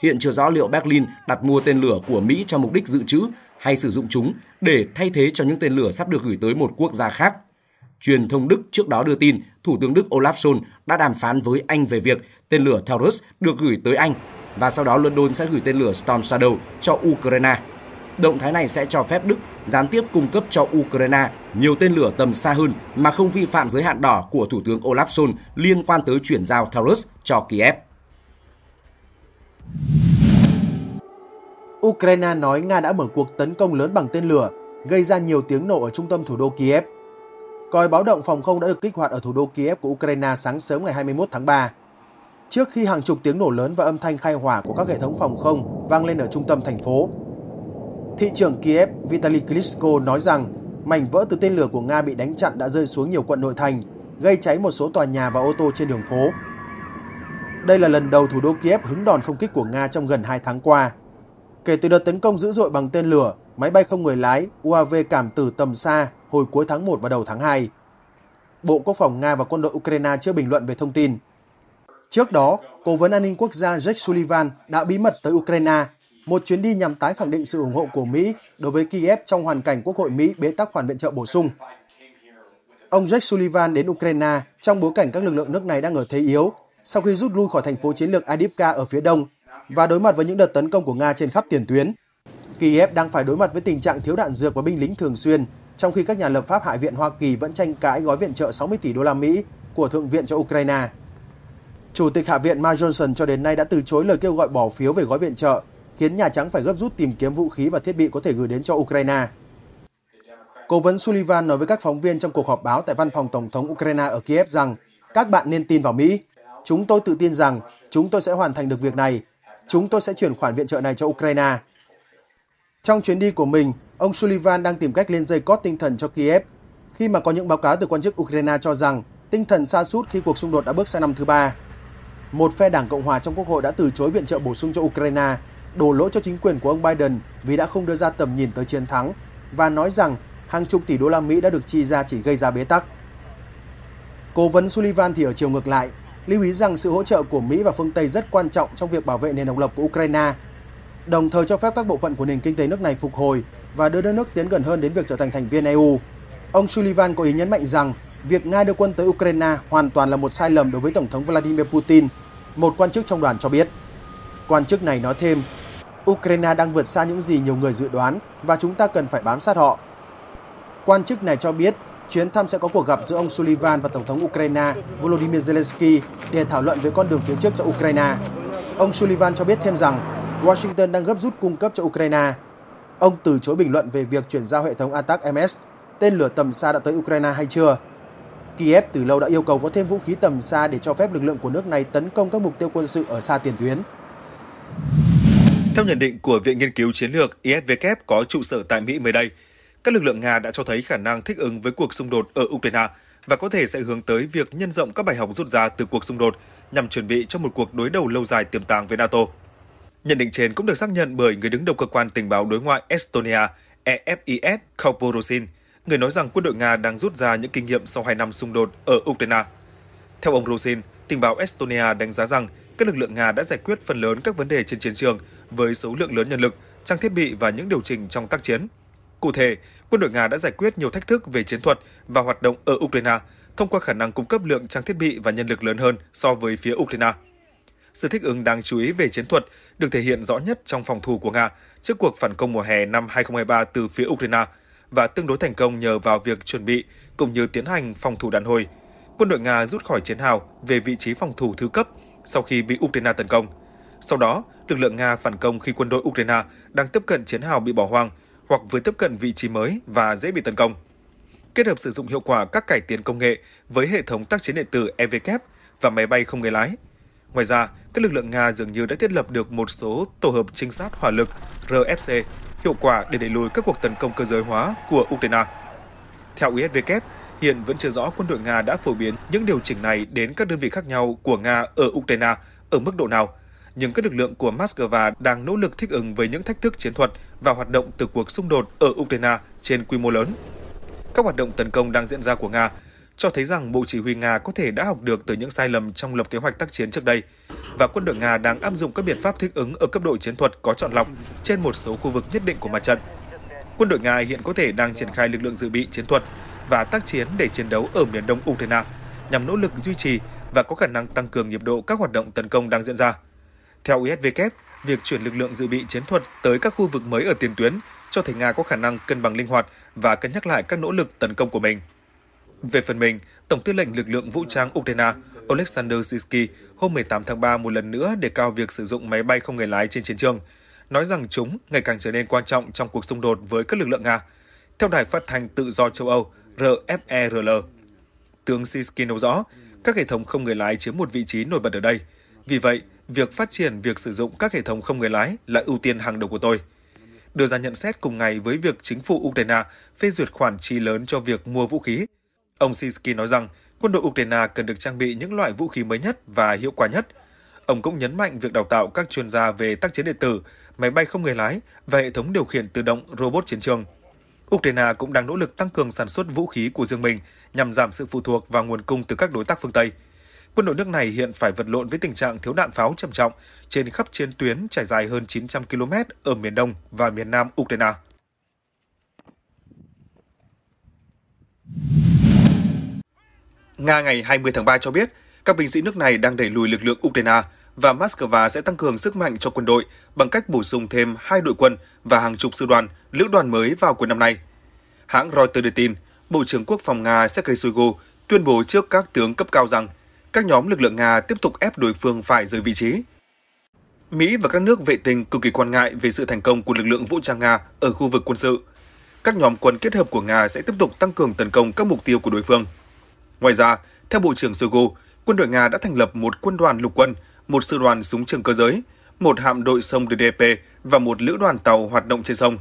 Hiện chưa rõ liệu Berlin đặt mua tên lửa của Mỹ cho mục đích dự trữ hay sử dụng chúng để thay thế cho những tên lửa sắp được gửi tới một quốc gia khác. Truyền thông Đức trước đó đưa tin Thủ tướng Đức Olaf Scholz đã đàm phán với Anh về việc tên lửa Taurus được gửi tới Anh và sau đó London sẽ gửi tên lửa Storm Shadow cho Ukraine. Động thái này sẽ cho phép Đức gián tiếp cung cấp cho Ukraine nhiều tên lửa tầm xa hơn mà không vi phạm giới hạn đỏ của Thủ tướng Olaf Scholz liên quan tới chuyển giao Taurus cho Kiev. Ukraine nói Nga đã mở cuộc tấn công lớn bằng tên lửa, gây ra nhiều tiếng nổ ở trung tâm thủ đô Kiev. Còi báo động phòng không đã được kích hoạt ở thủ đô Kiev của Ukraine sáng sớm ngày 21 tháng 3. Trước khi hàng chục tiếng nổ lớn và âm thanh khai hỏa của các hệ thống phòng không vang lên ở trung tâm thành phố, thị trưởng Kiev Vitaly Klitschko nói rằng mảnh vỡ từ tên lửa của Nga bị đánh chặn đã rơi xuống nhiều quận nội thành, gây cháy một số tòa nhà và ô tô trên đường phố. Đây là lần đầu thủ đô Kiev hứng đòn không kích của Nga trong gần 2 tháng qua. Kể từ đợt tấn công dữ dội bằng tên lửa, máy bay không người lái UAV cảm tử tầm xa hồi cuối tháng 1 và đầu tháng 2. Bộ Quốc phòng Nga và quân đội Ukraine chưa bình luận về thông tin. Trước đó, Cố vấn an ninh quốc gia Jake Sullivan đã bí mật tới Ukraine, một chuyến đi nhằm tái khẳng định sự ủng hộ của Mỹ đối với Kiev trong hoàn cảnh Quốc hội Mỹ bế tắc khoản viện trợ bổ sung. Ông Jake Sullivan đến Ukraine trong bối cảnh các lực lượng nước này đang ở thế yếu sau khi rút lui khỏi thành phố chiến lược Adivka ở phía đông và đối mặt với những đợt tấn công của Nga trên khắp tiền tuyến. Kiev đang phải đối mặt với tình trạng thiếu đạn dược và binh lính thường xuyên, trong khi các nhà lập pháp Hạ viện Hoa Kỳ vẫn tranh cãi gói viện trợ 60 tỷ đô la Mỹ của Thượng viện cho Ukraine. Chủ tịch Hạ viện Mike Johnson cho đến nay đã từ chối lời kêu gọi bỏ phiếu về gói viện trợ, khiến Nhà Trắng phải gấp rút tìm kiếm vũ khí và thiết bị có thể gửi đến cho Ukraine. Cố vấn Sullivan nói với các phóng viên trong cuộc họp báo tại văn phòng Tổng thống Ukraine ở Kiev rằng các bạn nên tin vào Mỹ. Chúng tôi tự tin rằng chúng tôi sẽ hoàn thành được việc này chúng tôi sẽ chuyển khoản viện trợ này cho Ukraine. Trong chuyến đi của mình, ông Sullivan đang tìm cách lên dây cót tinh thần cho Kiev khi mà có những báo cáo từ quan chức Ukraine cho rằng tinh thần xa sút khi cuộc xung đột đã bước sang năm thứ ba. Một phe đảng Cộng hòa trong Quốc hội đã từ chối viện trợ bổ sung cho Ukraine, đổ lỗi cho chính quyền của ông Biden vì đã không đưa ra tầm nhìn tới chiến thắng và nói rằng hàng chục tỷ đô la Mỹ đã được chi ra chỉ gây ra bế tắc. Cố vấn Sullivan thì ở chiều ngược lại, lưu ý rằng sự hỗ trợ của Mỹ và phương Tây rất quan trọng trong việc bảo vệ nền độc lập của Ukraine, đồng thời cho phép các bộ phận của nền kinh tế nước này phục hồi và đưa đất nước tiến gần hơn đến việc trở thành thành viên EU. Ông Sullivan có ý nhấn mạnh rằng việc Nga đưa quân tới Ukraine hoàn toàn là một sai lầm đối với Tổng thống Vladimir Putin, một quan chức trong đoàn cho biết. Quan chức này nói thêm, Ukraine đang vượt xa những gì nhiều người dự đoán và chúng ta cần phải bám sát họ. Quan chức này cho biết Chuyến thăm sẽ có cuộc gặp giữa ông Sullivan và Tổng thống Ukraine Volodymyr Zelensky để thảo luận về con đường phía trước cho Ukraine. Ông Sullivan cho biết thêm rằng Washington đang gấp rút cung cấp cho Ukraine. Ông từ chối bình luận về việc chuyển giao hệ thống ATAC-MS, tên lửa tầm xa đã tới Ukraine hay chưa. Kiev từ lâu đã yêu cầu có thêm vũ khí tầm xa để cho phép lực lượng của nước này tấn công các mục tiêu quân sự ở xa tiền tuyến. Theo nhận định của Viện Nghiên cứu Chiến lược ISW e có trụ sở tại Mỹ mới đây, các lực lượng Nga đã cho thấy khả năng thích ứng với cuộc xung đột ở Ukraine và có thể sẽ hướng tới việc nhân rộng các bài học rút ra từ cuộc xung đột nhằm chuẩn bị cho một cuộc đối đầu lâu dài tiềm tàng với NATO. Nhận định trên cũng được xác nhận bởi người đứng đầu cơ quan tình báo đối ngoại Estonia EFIS Kauporosin, người nói rằng quân đội Nga đang rút ra những kinh nghiệm sau 2 năm xung đột ở Ukraine. Theo ông Rosin, tình báo Estonia đánh giá rằng các lực lượng Nga đã giải quyết phần lớn các vấn đề trên chiến trường với số lượng lớn nhân lực, trang thiết bị và những điều chỉnh trong tác chiến. Cụ thể, quân đội Nga đã giải quyết nhiều thách thức về chiến thuật và hoạt động ở Ukraine thông qua khả năng cung cấp lượng trang thiết bị và nhân lực lớn hơn so với phía Ukraine. Sự thích ứng đáng chú ý về chiến thuật được thể hiện rõ nhất trong phòng thủ của Nga trước cuộc phản công mùa hè năm 2023 từ phía Ukraine và tương đối thành công nhờ vào việc chuẩn bị cũng như tiến hành phòng thủ đạn hồi. Quân đội Nga rút khỏi chiến hào về vị trí phòng thủ thứ cấp sau khi bị Ukraine tấn công. Sau đó, lực lượng Nga phản công khi quân đội Ukraine đang tiếp cận chiến hào bị bỏ hoang – hoặc vừa tiếp cận vị trí mới và dễ bị tấn công. Kết hợp sử dụng hiệu quả các cải tiến công nghệ với hệ thống tác chiến điện tử EVK và máy bay không người lái. Ngoài ra, các lực lượng Nga dường như đã thiết lập được một số tổ hợp trinh sát hỏa lực RFC hiệu quả để đẩy lùi các cuộc tấn công cơ giới hóa của Ukraine. Theo USVK, hiện vẫn chưa rõ quân đội Nga đã phổ biến những điều chỉnh này đến các đơn vị khác nhau của Nga ở Ukraine ở mức độ nào nhưng các lực lượng của Moscow đang nỗ lực thích ứng với những thách thức chiến thuật và hoạt động từ cuộc xung đột ở Ukraine trên quy mô lớn. Các hoạt động tấn công đang diễn ra của Nga cho thấy rằng Bộ Chỉ huy Nga có thể đã học được từ những sai lầm trong lập kế hoạch tác chiến trước đây, và quân đội Nga đang áp dụng các biện pháp thích ứng ở cấp độ chiến thuật có chọn lọc trên một số khu vực nhất định của mặt trận. Quân đội Nga hiện có thể đang triển khai lực lượng dự bị chiến thuật và tác chiến để chiến đấu ở miền đông Ukraine nhằm nỗ lực duy trì và có khả năng tăng cường nhiệt độ các hoạt động tấn công đang diễn ra. Theo USW, việc chuyển lực lượng dự bị chiến thuật tới các khu vực mới ở tiền tuyến cho thấy Nga có khả năng cân bằng linh hoạt và cân nhắc lại các nỗ lực tấn công của mình. Về phần mình, Tổng tư lệnh lực lượng vũ trang Ukraine Oleksandr Sisky hôm 18 tháng 3 một lần nữa đề cao việc sử dụng máy bay không người lái trên chiến trường, nói rằng chúng ngày càng trở nên quan trọng trong cuộc xung đột với các lực lượng Nga. Theo đài phát thanh tự do châu Âu RFERL, tướng Sisky nêu rõ, các hệ thống không người lái chiếm một vị trí nổi bật ở đây. Vì vậy, việc phát triển việc sử dụng các hệ thống không người lái là ưu tiên hàng đầu của tôi. Đưa ra nhận xét cùng ngày với việc chính phủ Ukraine phê duyệt khoản chi lớn cho việc mua vũ khí, ông Siski nói rằng quân đội Ukraine cần được trang bị những loại vũ khí mới nhất và hiệu quả nhất. Ông cũng nhấn mạnh việc đào tạo các chuyên gia về tác chiến điện tử, máy bay không người lái và hệ thống điều khiển tự động robot chiến trường. Ukraine cũng đang nỗ lực tăng cường sản xuất vũ khí của riêng mình nhằm giảm sự phụ thuộc vào nguồn cung từ các đối tác phương Tây. Quân đội nước này hiện phải vật lộn với tình trạng thiếu đạn pháo trầm trọng trên khắp chiến tuyến trải dài hơn 900 km ở miền Đông và miền Nam Ukraine. Nga ngày 20 tháng 3 cho biết, các binh sĩ nước này đang đẩy lùi lực lượng Ukraine và Moscow sẽ tăng cường sức mạnh cho quân đội bằng cách bổ sung thêm hai đội quân và hàng chục sư đoàn, lữ đoàn mới vào cuối năm nay. Hãng Reuters đưa tin, Bộ trưởng Quốc phòng Nga Sergei Shoigu tuyên bố trước các tướng cấp cao rằng các nhóm lực lượng Nga tiếp tục ép đối phương phải rời vị trí. Mỹ và các nước vệ tinh cực kỳ quan ngại về sự thành công của lực lượng vũ trang Nga ở khu vực quân sự. Các nhóm quân kết hợp của Nga sẽ tiếp tục tăng cường tấn công các mục tiêu của đối phương. Ngoài ra, theo Bộ trưởng Shoigu, quân đội Nga đã thành lập một quân đoàn lục quân, một sư đoàn súng trường cơ giới, một hạm đội sông DDP và một lữ đoàn tàu hoạt động trên sông.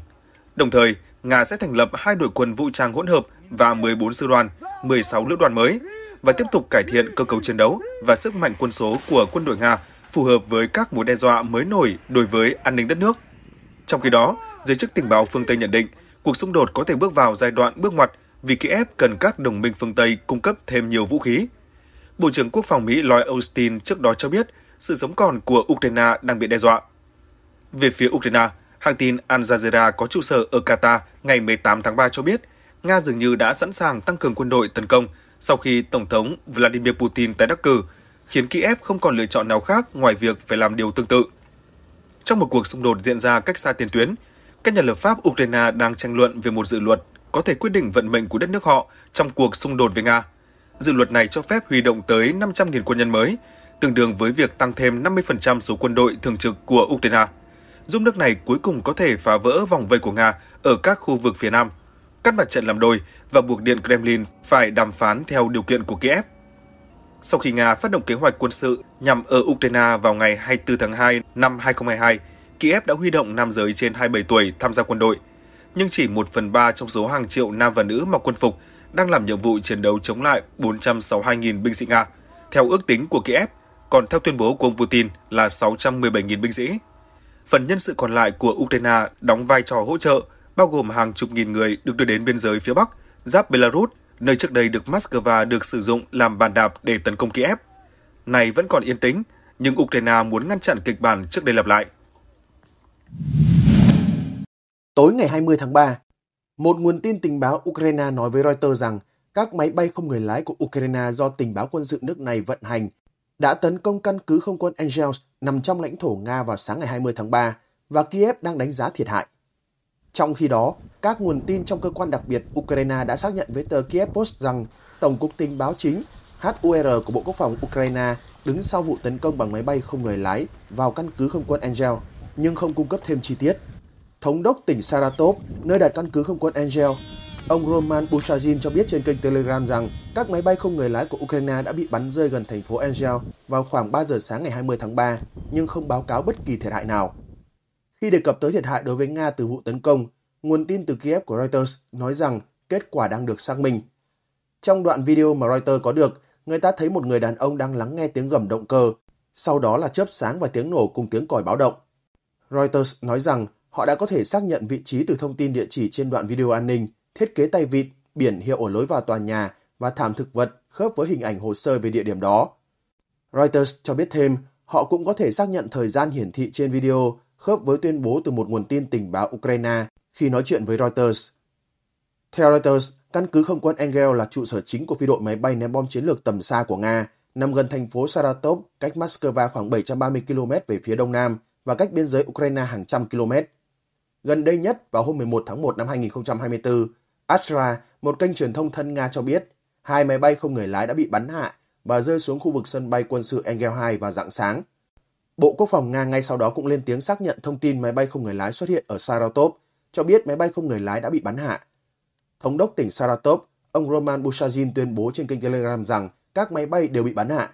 Đồng thời, Nga sẽ thành lập hai đội quân vũ trang hỗn hợp và 14 sư đoàn, 16 lữ đoàn mới và tiếp tục cải thiện cơ cấu chiến đấu và sức mạnh quân số của quân đội Nga phù hợp với các mối đe dọa mới nổi đối với an ninh đất nước. Trong khi đó, giới chức tình báo phương Tây nhận định cuộc xung đột có thể bước vào giai đoạn bước ngoặt vì Kiev cần các đồng minh phương Tây cung cấp thêm nhiều vũ khí. Bộ trưởng Quốc phòng Mỹ Lloyd Austin trước đó cho biết sự sống còn của Ukraine đang bị đe dọa. Về phía Ukraine, hãng tin Al Jazeera có trụ sở ở Qatar ngày 18 tháng 3 cho biết Nga dường như đã sẵn sàng tăng cường quân đội tấn công sau khi Tổng thống Vladimir Putin tái đắc cử, khiến Kiev không còn lựa chọn nào khác ngoài việc phải làm điều tương tự. Trong một cuộc xung đột diễn ra cách xa tiền tuyến, các nhà lập pháp Ukraine đang tranh luận về một dự luật có thể quyết định vận mệnh của đất nước họ trong cuộc xung đột với Nga. Dự luật này cho phép huy động tới 500.000 quân nhân mới, tương đương với việc tăng thêm 50% số quân đội thường trực của Ukraine, giúp nước này cuối cùng có thể phá vỡ vòng vây của Nga ở các khu vực phía Nam. cắt mặt trận làm đôi và buộc Điện Kremlin phải đàm phán theo điều kiện của Kiev. Sau khi Nga phát động kế hoạch quân sự nhằm ở Ukraine vào ngày 24 tháng 2 năm 2022, Kiev đã huy động nam giới trên 27 tuổi tham gia quân đội, nhưng chỉ 1 phần 3 trong số hàng triệu nam và nữ mặc quân phục đang làm nhiệm vụ chiến đấu chống lại 462.000 binh sĩ Nga, theo ước tính của Kiev, còn theo tuyên bố của ông Putin là 617.000 binh sĩ. Phần nhân sự còn lại của Ukraine đóng vai trò hỗ trợ, bao gồm hàng chục nghìn người được đưa đến biên giới phía Bắc – giáp Belarus, nơi trước đây được Moscow được sử dụng làm bàn đạp để tấn công Kiev. Này vẫn còn yên tĩnh, nhưng Ukraine muốn ngăn chặn kịch bản trước đây lặp lại. Tối ngày 20 tháng 3, một nguồn tin tình báo Ukraine nói với Reuters rằng các máy bay không người lái của Ukraine do tình báo quân sự nước này vận hành đã tấn công căn cứ không quân Angels nằm trong lãnh thổ Nga vào sáng ngày 20 tháng 3 và Kiev đang đánh giá thiệt hại. Trong khi đó, các nguồn tin trong cơ quan đặc biệt Ukraine đã xác nhận với tờ Kiev Post rằng Tổng cục tình báo chính HUR của Bộ Quốc phòng Ukraine đứng sau vụ tấn công bằng máy bay không người lái vào căn cứ không quân Angel, nhưng không cung cấp thêm chi tiết. Thống đốc tỉnh Saratov, nơi đặt căn cứ không quân Angel, ông Roman Bushajin cho biết trên kênh Telegram rằng các máy bay không người lái của Ukraine đã bị bắn rơi gần thành phố Angel vào khoảng 3 giờ sáng ngày 20 tháng 3, nhưng không báo cáo bất kỳ thiệt hại nào. Khi đề cập tới thiệt hại đối với Nga từ vụ tấn công, nguồn tin từ Kiev của Reuters nói rằng kết quả đang được xác minh. Trong đoạn video mà Reuters có được, người ta thấy một người đàn ông đang lắng nghe tiếng gầm động cơ, sau đó là chớp sáng và tiếng nổ cùng tiếng còi báo động. Reuters nói rằng họ đã có thể xác nhận vị trí từ thông tin địa chỉ trên đoạn video an ninh, thiết kế tay vịt, biển hiệu ở lối vào tòa nhà và thảm thực vật khớp với hình ảnh hồ sơ về địa điểm đó. Reuters cho biết thêm, họ cũng có thể xác nhận thời gian hiển thị trên video khớp với tuyên bố từ một nguồn tin tình báo Ukraine khi nói chuyện với Reuters. Theo Reuters, căn cứ không quân Engel là trụ sở chính của phi đội máy bay ném bom chiến lược tầm xa của Nga, nằm gần thành phố Saratov, cách Moscow khoảng 730 km về phía đông nam và cách biên giới Ukraine hàng trăm km. Gần đây nhất, vào hôm 11 tháng 1 năm 2024, Astra, một kênh truyền thông thân Nga cho biết, hai máy bay không người lái đã bị bắn hạ và rơi xuống khu vực sân bay quân sự Engel 2 vào dạng sáng – Bộ Quốc phòng Nga ngay sau đó cũng lên tiếng xác nhận thông tin máy bay không người lái xuất hiện ở Saratov, cho biết máy bay không người lái đã bị bắn hạ. Thống đốc tỉnh Saratov, ông Roman Bushajin tuyên bố trên kênh Telegram rằng các máy bay đều bị bắn hạ.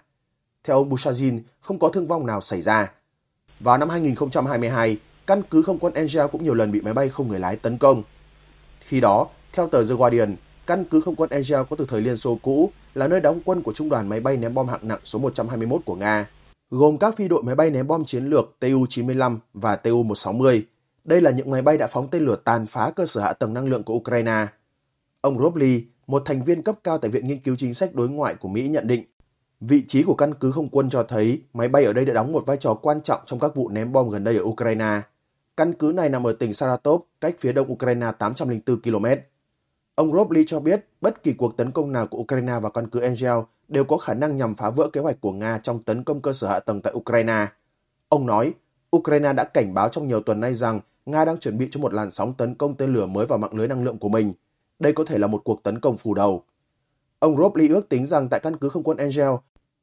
Theo ông Bushajin, không có thương vong nào xảy ra. Vào năm 2022, căn cứ không quân Angel cũng nhiều lần bị máy bay không người lái tấn công. Khi đó, theo tờ The Guardian, căn cứ không quân Angel có từ thời Liên Xô cũ là nơi đóng quân của trung đoàn máy bay ném bom hạng nặng số 121 của Nga gồm các phi đội máy bay ném bom chiến lược Tu-95 và Tu-160. Đây là những máy bay đã phóng tên lửa tàn phá cơ sở hạ tầng năng lượng của Ukraine. Ông Robley, một thành viên cấp cao tại Viện Nghiên cứu Chính sách Đối ngoại của Mỹ nhận định, vị trí của căn cứ không quân cho thấy máy bay ở đây đã đóng một vai trò quan trọng trong các vụ ném bom gần đây ở Ukraine. Căn cứ này nằm ở tỉnh Saratov, cách phía đông Ukraine 804 km. Ông Robley cho biết bất kỳ cuộc tấn công nào của Ukraine vào căn cứ Angel đều có khả năng nhằm phá vỡ kế hoạch của Nga trong tấn công cơ sở hạ tầng tại Ukraine. Ông nói, Ukraine đã cảnh báo trong nhiều tuần nay rằng Nga đang chuẩn bị cho một làn sóng tấn công tên lửa mới vào mạng lưới năng lượng của mình. Đây có thể là một cuộc tấn công phủ đầu. Ông Robley ước tính rằng tại căn cứ không quân Angel,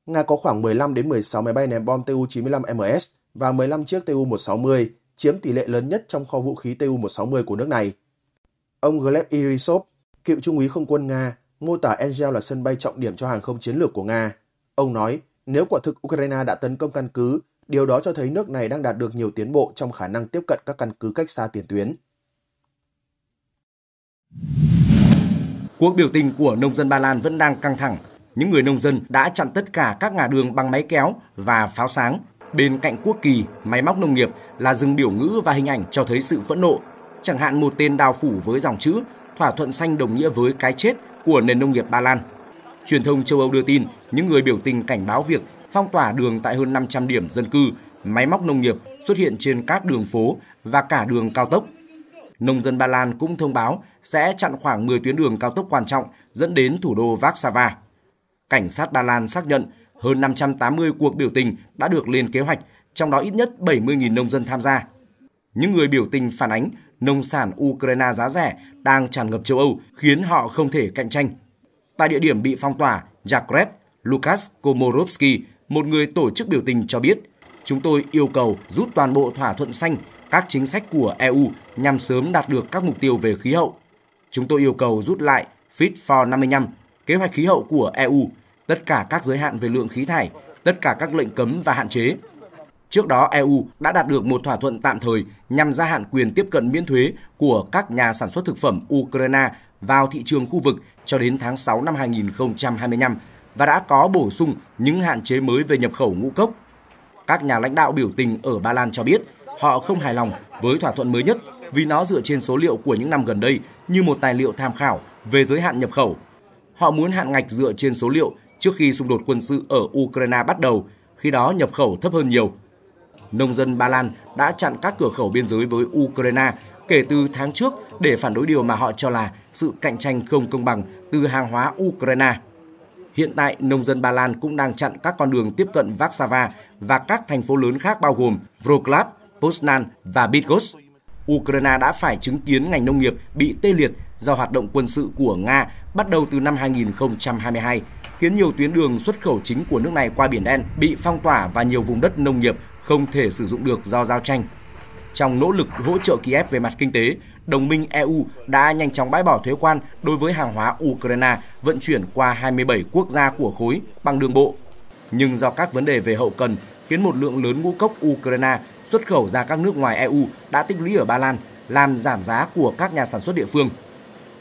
Nga có khoảng 15 đến 16 máy bay ném bom Tu-95MS và 15 chiếc Tu-160, chiếm tỷ lệ lớn nhất trong kho vũ khí Tu-160 của nước này. Ông Gleb Irisov, cựu trung úy không quân Nga, mô tả Angel là sân bay trọng điểm cho hàng không chiến lược của Nga. Ông nói, nếu quả thực Ukraine đã tấn công căn cứ, điều đó cho thấy nước này đang đạt được nhiều tiến bộ trong khả năng tiếp cận các căn cứ cách xa tiền tuyến. Cuộc biểu tình của nông dân Ba Lan vẫn đang căng thẳng. Những người nông dân đã chặn tất cả các ngã đường bằng máy kéo và pháo sáng. Bên cạnh quốc kỳ, máy móc nông nghiệp là rừng biểu ngữ và hình ảnh cho thấy sự phẫn nộ. Chẳng hạn một tên đào phủ với dòng chữ thỏa thuận xanh đồng nghĩa với cái chết của nền nông nghiệp Ba Lan. Truyền thông châu Âu đưa tin, những người biểu tình cảnh báo việc phong tỏa đường tại hơn 500 điểm dân cư, máy móc nông nghiệp xuất hiện trên các đường phố và cả đường cao tốc. Nông dân Ba Lan cũng thông báo sẽ chặn khoảng 10 tuyến đường cao tốc quan trọng dẫn đến thủ đô Warsaw. Cảnh sát Ba Lan xác nhận hơn 580 cuộc biểu tình đã được lên kế hoạch, trong đó ít nhất 70.000 nông dân tham gia. Những người biểu tình phản ánh nông sản Ukraine giá rẻ đang tràn ngập châu Âu khiến họ không thể cạnh tranh. Tại địa điểm bị phong tỏa, Jakret Lukas Komorowski, một người tổ chức biểu tình cho biết, chúng tôi yêu cầu rút toàn bộ thỏa thuận xanh, các chính sách của EU nhằm sớm đạt được các mục tiêu về khí hậu. Chúng tôi yêu cầu rút lại Fit for 55, kế hoạch khí hậu của EU, tất cả các giới hạn về lượng khí thải, tất cả các lệnh cấm và hạn chế, Trước đó, EU đã đạt được một thỏa thuận tạm thời nhằm gia hạn quyền tiếp cận miễn thuế của các nhà sản xuất thực phẩm Ukraine vào thị trường khu vực cho đến tháng 6 năm 2025 và đã có bổ sung những hạn chế mới về nhập khẩu ngũ cốc. Các nhà lãnh đạo biểu tình ở Ba Lan cho biết họ không hài lòng với thỏa thuận mới nhất vì nó dựa trên số liệu của những năm gần đây như một tài liệu tham khảo về giới hạn nhập khẩu. Họ muốn hạn ngạch dựa trên số liệu trước khi xung đột quân sự ở Ukraine bắt đầu, khi đó nhập khẩu thấp hơn nhiều nông dân Ba Lan đã chặn các cửa khẩu biên giới với Ukraine kể từ tháng trước để phản đối điều mà họ cho là sự cạnh tranh không công bằng từ hàng hóa Ukraine. Hiện tại, nông dân Ba Lan cũng đang chặn các con đường tiếp cận Warsaw và các thành phố lớn khác bao gồm Wroclaw, Poznan và Bydgoszcz. Ukraine đã phải chứng kiến ngành nông nghiệp bị tê liệt do hoạt động quân sự của Nga bắt đầu từ năm 2022, khiến nhiều tuyến đường xuất khẩu chính của nước này qua Biển Đen bị phong tỏa và nhiều vùng đất nông nghiệp không thể sử dụng được do giao tranh. Trong nỗ lực hỗ trợ Kiev về mặt kinh tế, đồng minh EU đã nhanh chóng bãi bỏ thuế quan đối với hàng hóa Ukraine vận chuyển qua 27 quốc gia của khối bằng đường bộ. Nhưng do các vấn đề về hậu cần khiến một lượng lớn ngũ cốc Ukraine xuất khẩu ra các nước ngoài EU đã tích lũy ở Ba Lan, làm giảm giá của các nhà sản xuất địa phương.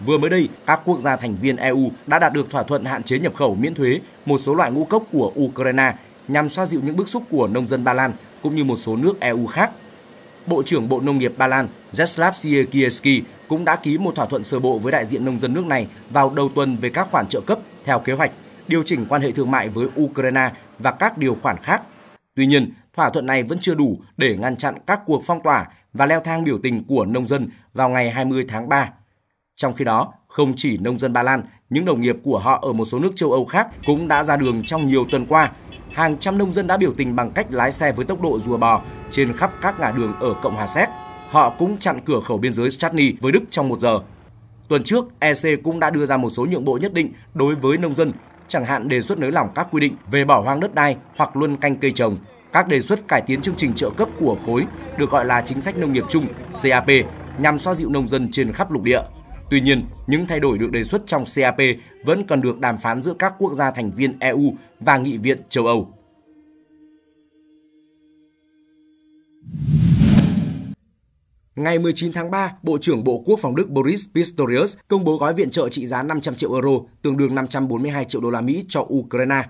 Vừa mới đây, các quốc gia thành viên EU đã đạt được thỏa thuận hạn chế nhập khẩu miễn thuế một số loại ngũ cốc của Ukraine nhằm xoa dịu những bức xúc của nông dân Ba Lan cũng như một số nước EU khác. Bộ trưởng Bộ Nông nghiệp Ba Lan Zeslav Siekierski cũng đã ký một thỏa thuận sơ bộ với đại diện nông dân nước này vào đầu tuần về các khoản trợ cấp theo kế hoạch, điều chỉnh quan hệ thương mại với Ukraine và các điều khoản khác. Tuy nhiên, thỏa thuận này vẫn chưa đủ để ngăn chặn các cuộc phong tỏa và leo thang biểu tình của nông dân vào ngày 20 tháng 3. Trong khi đó, không chỉ nông dân Ba Lan, những đồng nghiệp của họ ở một số nước châu Âu khác cũng đã ra đường trong nhiều tuần qua hàng trăm nông dân đã biểu tình bằng cách lái xe với tốc độ rùa bò trên khắp các ngã đường ở Cộng hòa Séc. Họ cũng chặn cửa khẩu biên giới Chadny với Đức trong một giờ. Tuần trước, EC cũng đã đưa ra một số nhượng bộ nhất định đối với nông dân, chẳng hạn đề xuất nới lỏng các quy định về bỏ hoang đất đai hoặc luân canh cây trồng. Các đề xuất cải tiến chương trình trợ cấp của khối được gọi là chính sách nông nghiệp chung CAP nhằm xoa dịu nông dân trên khắp lục địa. Tuy nhiên, những thay đổi được đề xuất trong CAP vẫn cần được đàm phán giữa các quốc gia thành viên EU và Nghị viện châu Âu. Ngày 19 tháng 3, Bộ trưởng Bộ Quốc phòng Đức Boris Pistorius công bố gói viện trợ trị giá 500 triệu euro, tương đương 542 triệu đô la Mỹ cho Ukraine.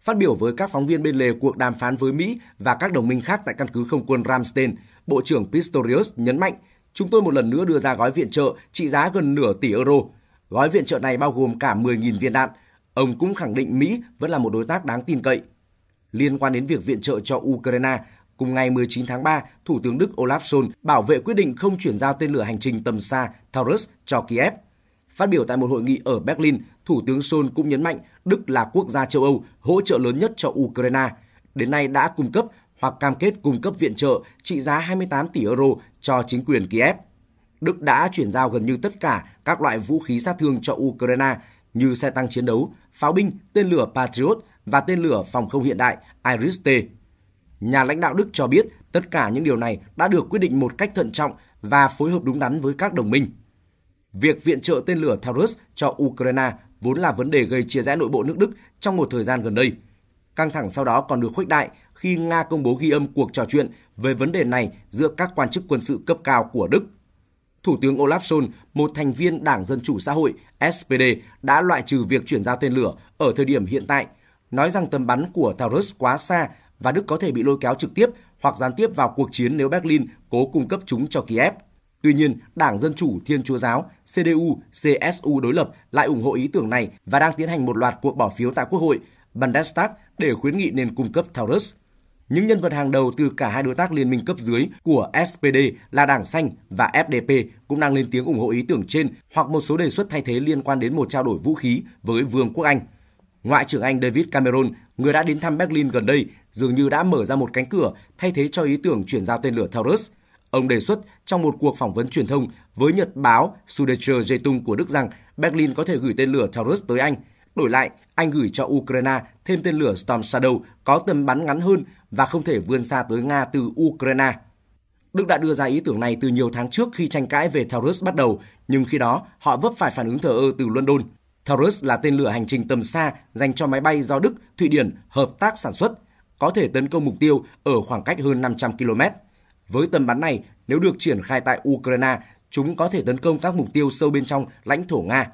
Phát biểu với các phóng viên bên lề cuộc đàm phán với Mỹ và các đồng minh khác tại căn cứ không quân Ramstein, Bộ trưởng Pistorius nhấn mạnh, chúng tôi một lần nữa đưa ra gói viện trợ trị giá gần nửa tỷ euro. Gói viện trợ này bao gồm cả 10.000 viên đạn, Ông cũng khẳng định Mỹ vẫn là một đối tác đáng tin cậy. Liên quan đến việc viện trợ cho Ukraine, cùng ngày 19 tháng 3, Thủ tướng Đức Olaf Scholz bảo vệ quyết định không chuyển giao tên lửa hành trình tầm xa Taurus cho Kiev. Phát biểu tại một hội nghị ở Berlin, Thủ tướng Scholz cũng nhấn mạnh Đức là quốc gia châu Âu hỗ trợ lớn nhất cho Ukraine. Đến nay đã cung cấp hoặc cam kết cung cấp viện trợ trị giá 28 tỷ euro cho chính quyền Kiev. Đức đã chuyển giao gần như tất cả các loại vũ khí sát thương cho Ukraine như xe tăng chiến đấu, pháo binh, tên lửa Patriot và tên lửa phòng không hiện đại Iris-T. Nhà lãnh đạo Đức cho biết tất cả những điều này đã được quyết định một cách thận trọng và phối hợp đúng đắn với các đồng minh. Việc viện trợ tên lửa Taurus cho Ukraine vốn là vấn đề gây chia rẽ nội bộ nước Đức trong một thời gian gần đây. Căng thẳng sau đó còn được khuếch đại khi Nga công bố ghi âm cuộc trò chuyện về vấn đề này giữa các quan chức quân sự cấp cao của Đức. Thủ tướng Olaf Scholz, một thành viên Đảng Dân Chủ Xã hội SPD đã loại trừ việc chuyển giao tên lửa ở thời điểm hiện tại, nói rằng tầm bắn của Taurus quá xa và Đức có thể bị lôi kéo trực tiếp hoặc gián tiếp vào cuộc chiến nếu Berlin cố cung cấp chúng cho Kiev. Tuy nhiên, Đảng Dân Chủ Thiên Chúa Giáo, CDU, CSU đối lập lại ủng hộ ý tưởng này và đang tiến hành một loạt cuộc bỏ phiếu tại Quốc hội, Bundestag để khuyến nghị nên cung cấp Taurus. Những nhân vật hàng đầu từ cả hai đối tác liên minh cấp dưới của SPD là Đảng Xanh và FDP cũng đang lên tiếng ủng hộ ý tưởng trên hoặc một số đề xuất thay thế liên quan đến một trao đổi vũ khí với Vương quốc Anh. Ngoại trưởng Anh David Cameron, người đã đến thăm Berlin gần đây, dường như đã mở ra một cánh cửa thay thế cho ý tưởng chuyển giao tên lửa Taurus. Ông đề xuất trong một cuộc phỏng vấn truyền thông với nhật báo Süddeutsche Zeitung của Đức rằng Berlin có thể gửi tên lửa Taurus tới Anh. Đổi lại, Anh gửi cho Ukraine thêm tên lửa Storm Shadow có tầm bắn ngắn hơn và không thể vươn xa tới Nga từ Ukraine. Đức đã đưa ra ý tưởng này từ nhiều tháng trước khi tranh cãi về Taurus bắt đầu, nhưng khi đó họ vấp phải phản ứng thờ ơ từ London. Taurus là tên lửa hành trình tầm xa dành cho máy bay do Đức, Thụy Điển hợp tác sản xuất, có thể tấn công mục tiêu ở khoảng cách hơn 500 km. Với tầm bắn này, nếu được triển khai tại Ukraine, chúng có thể tấn công các mục tiêu sâu bên trong lãnh thổ Nga.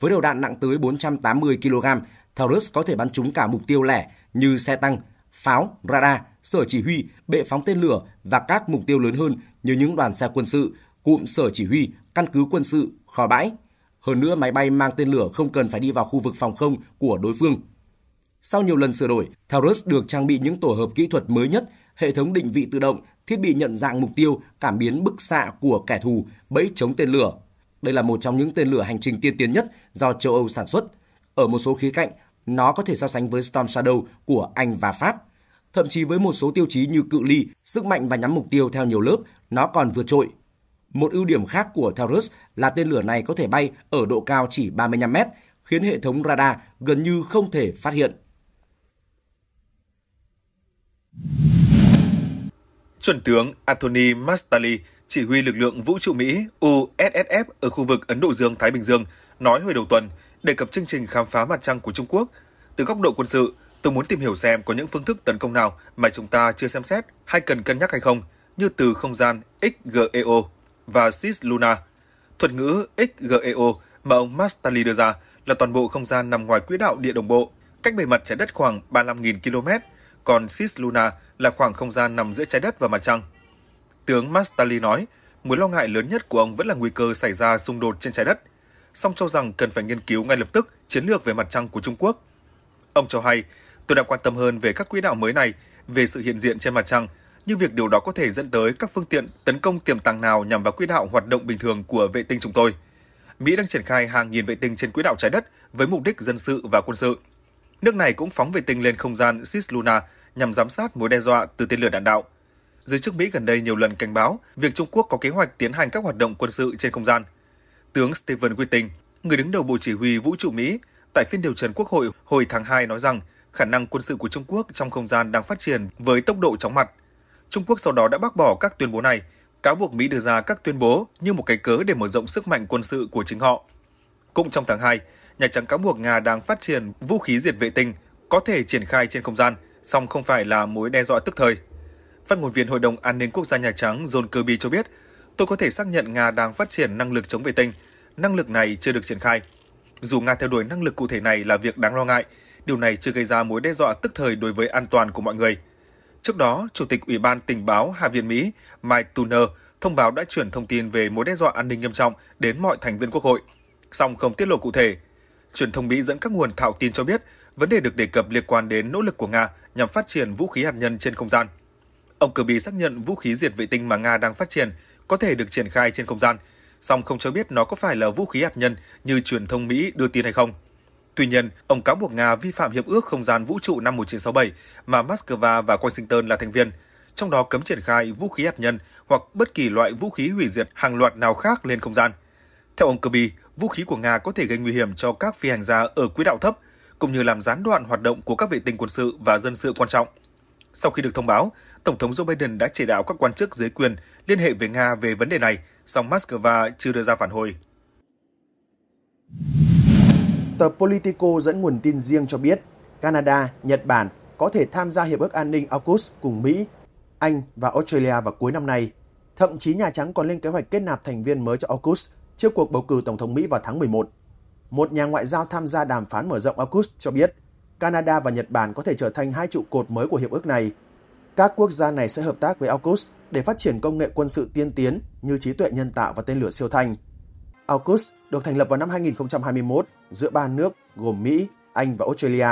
Với đầu đạn nặng tới 480 kg, Taurus có thể bắn trúng cả mục tiêu lẻ như xe tăng, pháo, radar, sở chỉ huy, bệ phóng tên lửa và các mục tiêu lớn hơn như những đoàn xe quân sự, cụm sở chỉ huy, căn cứ quân sự, kho bãi. Hơn nữa, máy bay mang tên lửa không cần phải đi vào khu vực phòng không của đối phương. Sau nhiều lần sửa đổi, Taurus được trang bị những tổ hợp kỹ thuật mới nhất, hệ thống định vị tự động, thiết bị nhận dạng mục tiêu, cảm biến bức xạ của kẻ thù, bẫy chống tên lửa. Đây là một trong những tên lửa hành trình tiên tiến nhất do châu Âu sản xuất. Ở một số khía cạnh, nó có thể so sánh với Storm Shadow của Anh và Pháp. Thậm chí với một số tiêu chí như cự ly, sức mạnh và nhắm mục tiêu theo nhiều lớp, nó còn vượt trội. Một ưu điểm khác của Taurus là tên lửa này có thể bay ở độ cao chỉ 35 mét, khiến hệ thống radar gần như không thể phát hiện. Chuẩn tướng Anthony Mastali, chỉ huy lực lượng vũ trụ Mỹ USSF ở khu vực Ấn Độ Dương-Thái Bình Dương, nói hồi đầu tuần – đề cập chương trình khám phá mặt trăng của Trung Quốc. Từ góc độ quân sự, tôi muốn tìm hiểu xem có những phương thức tấn công nào mà chúng ta chưa xem xét hay cần cân nhắc hay không, như từ không gian XGEO và Sis Luna. Thuật ngữ XGEO mà ông Mastali đưa ra là toàn bộ không gian nằm ngoài quỹ đạo địa đồng bộ, cách bề mặt trái đất khoảng 35.000 km, còn Sis Luna là khoảng không gian nằm giữa trái đất và mặt trăng. Tướng Mastali nói, mối lo ngại lớn nhất của ông vẫn là nguy cơ xảy ra xung đột trên trái đất – song cho rằng cần phải nghiên cứu ngay lập tức chiến lược về mặt trăng của Trung Quốc. Ông cho hay, tôi đã quan tâm hơn về các quỹ đạo mới này, về sự hiện diện trên mặt trăng, như việc điều đó có thể dẫn tới các phương tiện tấn công tiềm tàng nào nhằm vào quỹ đạo hoạt động bình thường của vệ tinh chúng tôi. Mỹ đang triển khai hàng nghìn vệ tinh trên quỹ đạo trái đất với mục đích dân sự và quân sự. Nước này cũng phóng vệ tinh lên không gian Sis Luna nhằm giám sát mối đe dọa từ tên lửa đạn đạo. Giới chức Mỹ gần đây nhiều lần cảnh báo việc Trung Quốc có kế hoạch tiến hành các hoạt động quân sự trên không gian – Tướng Stephen Whiting, người đứng đầu Bộ Chỉ huy Vũ trụ Mỹ, tại phiên điều trần Quốc hội hồi tháng 2 nói rằng khả năng quân sự của Trung Quốc trong không gian đang phát triển với tốc độ chóng mặt. Trung Quốc sau đó đã bác bỏ các tuyên bố này, cáo buộc Mỹ đưa ra các tuyên bố như một cái cớ để mở rộng sức mạnh quân sự của chính họ. Cũng trong tháng 2, Nhà Trắng cáo buộc Nga đang phát triển vũ khí diệt vệ tinh có thể triển khai trên không gian, song không phải là mối đe dọa tức thời. Phát ngôn viên Hội đồng An ninh Quốc gia Nhà Trắng John Kirby cho biết tôi có thể xác nhận Nga đang phát triển năng lực chống vệ tinh. Năng lực này chưa được triển khai. Dù Nga theo đuổi năng lực cụ thể này là việc đáng lo ngại, điều này chưa gây ra mối đe dọa tức thời đối với an toàn của mọi người. Trước đó, Chủ tịch Ủy ban Tình báo Hạ viện Mỹ Mike Turner thông báo đã chuyển thông tin về mối đe dọa an ninh nghiêm trọng đến mọi thành viên quốc hội, song không tiết lộ cụ thể. Truyền thông Mỹ dẫn các nguồn thạo tin cho biết vấn đề được đề cập liên quan đến nỗ lực của Nga nhằm phát triển vũ khí hạt nhân trên không gian. Ông Kirby xác nhận vũ khí diệt vệ tinh mà Nga đang phát triển – có thể được triển khai trên không gian, song không cho biết nó có phải là vũ khí hạt nhân như truyền thông Mỹ đưa tin hay không. Tuy nhiên, ông cáo buộc Nga vi phạm Hiệp ước Không gian Vũ trụ năm 1967 mà Moscow và Washington là thành viên, trong đó cấm triển khai vũ khí hạt nhân hoặc bất kỳ loại vũ khí hủy diệt hàng loạt nào khác lên không gian. Theo ông Kirby, vũ khí của Nga có thể gây nguy hiểm cho các phi hành gia ở quỹ đạo thấp, cũng như làm gián đoạn hoạt động của các vệ tinh quân sự và dân sự quan trọng. Sau khi được thông báo, Tổng thống Joe Biden đã chỉ đạo các quan chức dưới quyền liên hệ với Nga về vấn đề này, song Moscow chưa đưa ra phản hồi. Tờ Politico dẫn nguồn tin riêng cho biết, Canada, Nhật Bản có thể tham gia Hiệp ước An ninh AUKUS cùng Mỹ, Anh và Australia vào cuối năm nay. Thậm chí Nhà Trắng còn lên kế hoạch kết nạp thành viên mới cho AUKUS trước cuộc bầu cử Tổng thống Mỹ vào tháng 11. Một nhà ngoại giao tham gia đàm phán mở rộng AUKUS cho biết – Canada và Nhật Bản có thể trở thành hai trụ cột mới của hiệp ước này. Các quốc gia này sẽ hợp tác với AUKUS để phát triển công nghệ quân sự tiên tiến như trí tuệ nhân tạo và tên lửa siêu thanh. AUKUS được thành lập vào năm 2021 giữa ba nước gồm Mỹ, Anh và Australia.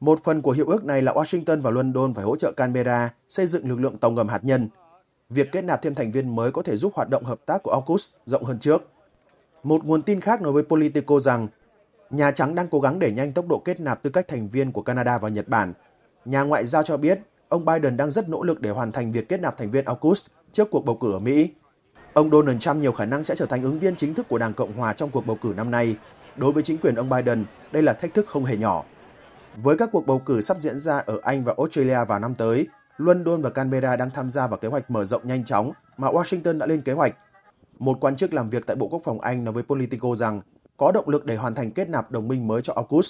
Một phần của hiệp ước này là Washington và London phải hỗ trợ Canberra xây dựng lực lượng tàu ngầm hạt nhân. Việc kết nạp thêm thành viên mới có thể giúp hoạt động hợp tác của AUKUS rộng hơn trước. Một nguồn tin khác nói với Politico rằng Nhà Trắng đang cố gắng để nhanh tốc độ kết nạp tư cách thành viên của Canada và Nhật Bản. Nhà ngoại giao cho biết ông Biden đang rất nỗ lực để hoàn thành việc kết nạp thành viên AUKUS trước cuộc bầu cử ở Mỹ. Ông Donald Trump nhiều khả năng sẽ trở thành ứng viên chính thức của Đảng Cộng hòa trong cuộc bầu cử năm nay. Đối với chính quyền ông Biden, đây là thách thức không hề nhỏ. Với các cuộc bầu cử sắp diễn ra ở Anh và Australia vào năm tới, London và Canberra đang tham gia vào kế hoạch mở rộng nhanh chóng mà Washington đã lên kế hoạch. Một quan chức làm việc tại Bộ Quốc phòng Anh nói với Politico rằng có động lực để hoàn thành kết nạp đồng minh mới cho Orkut.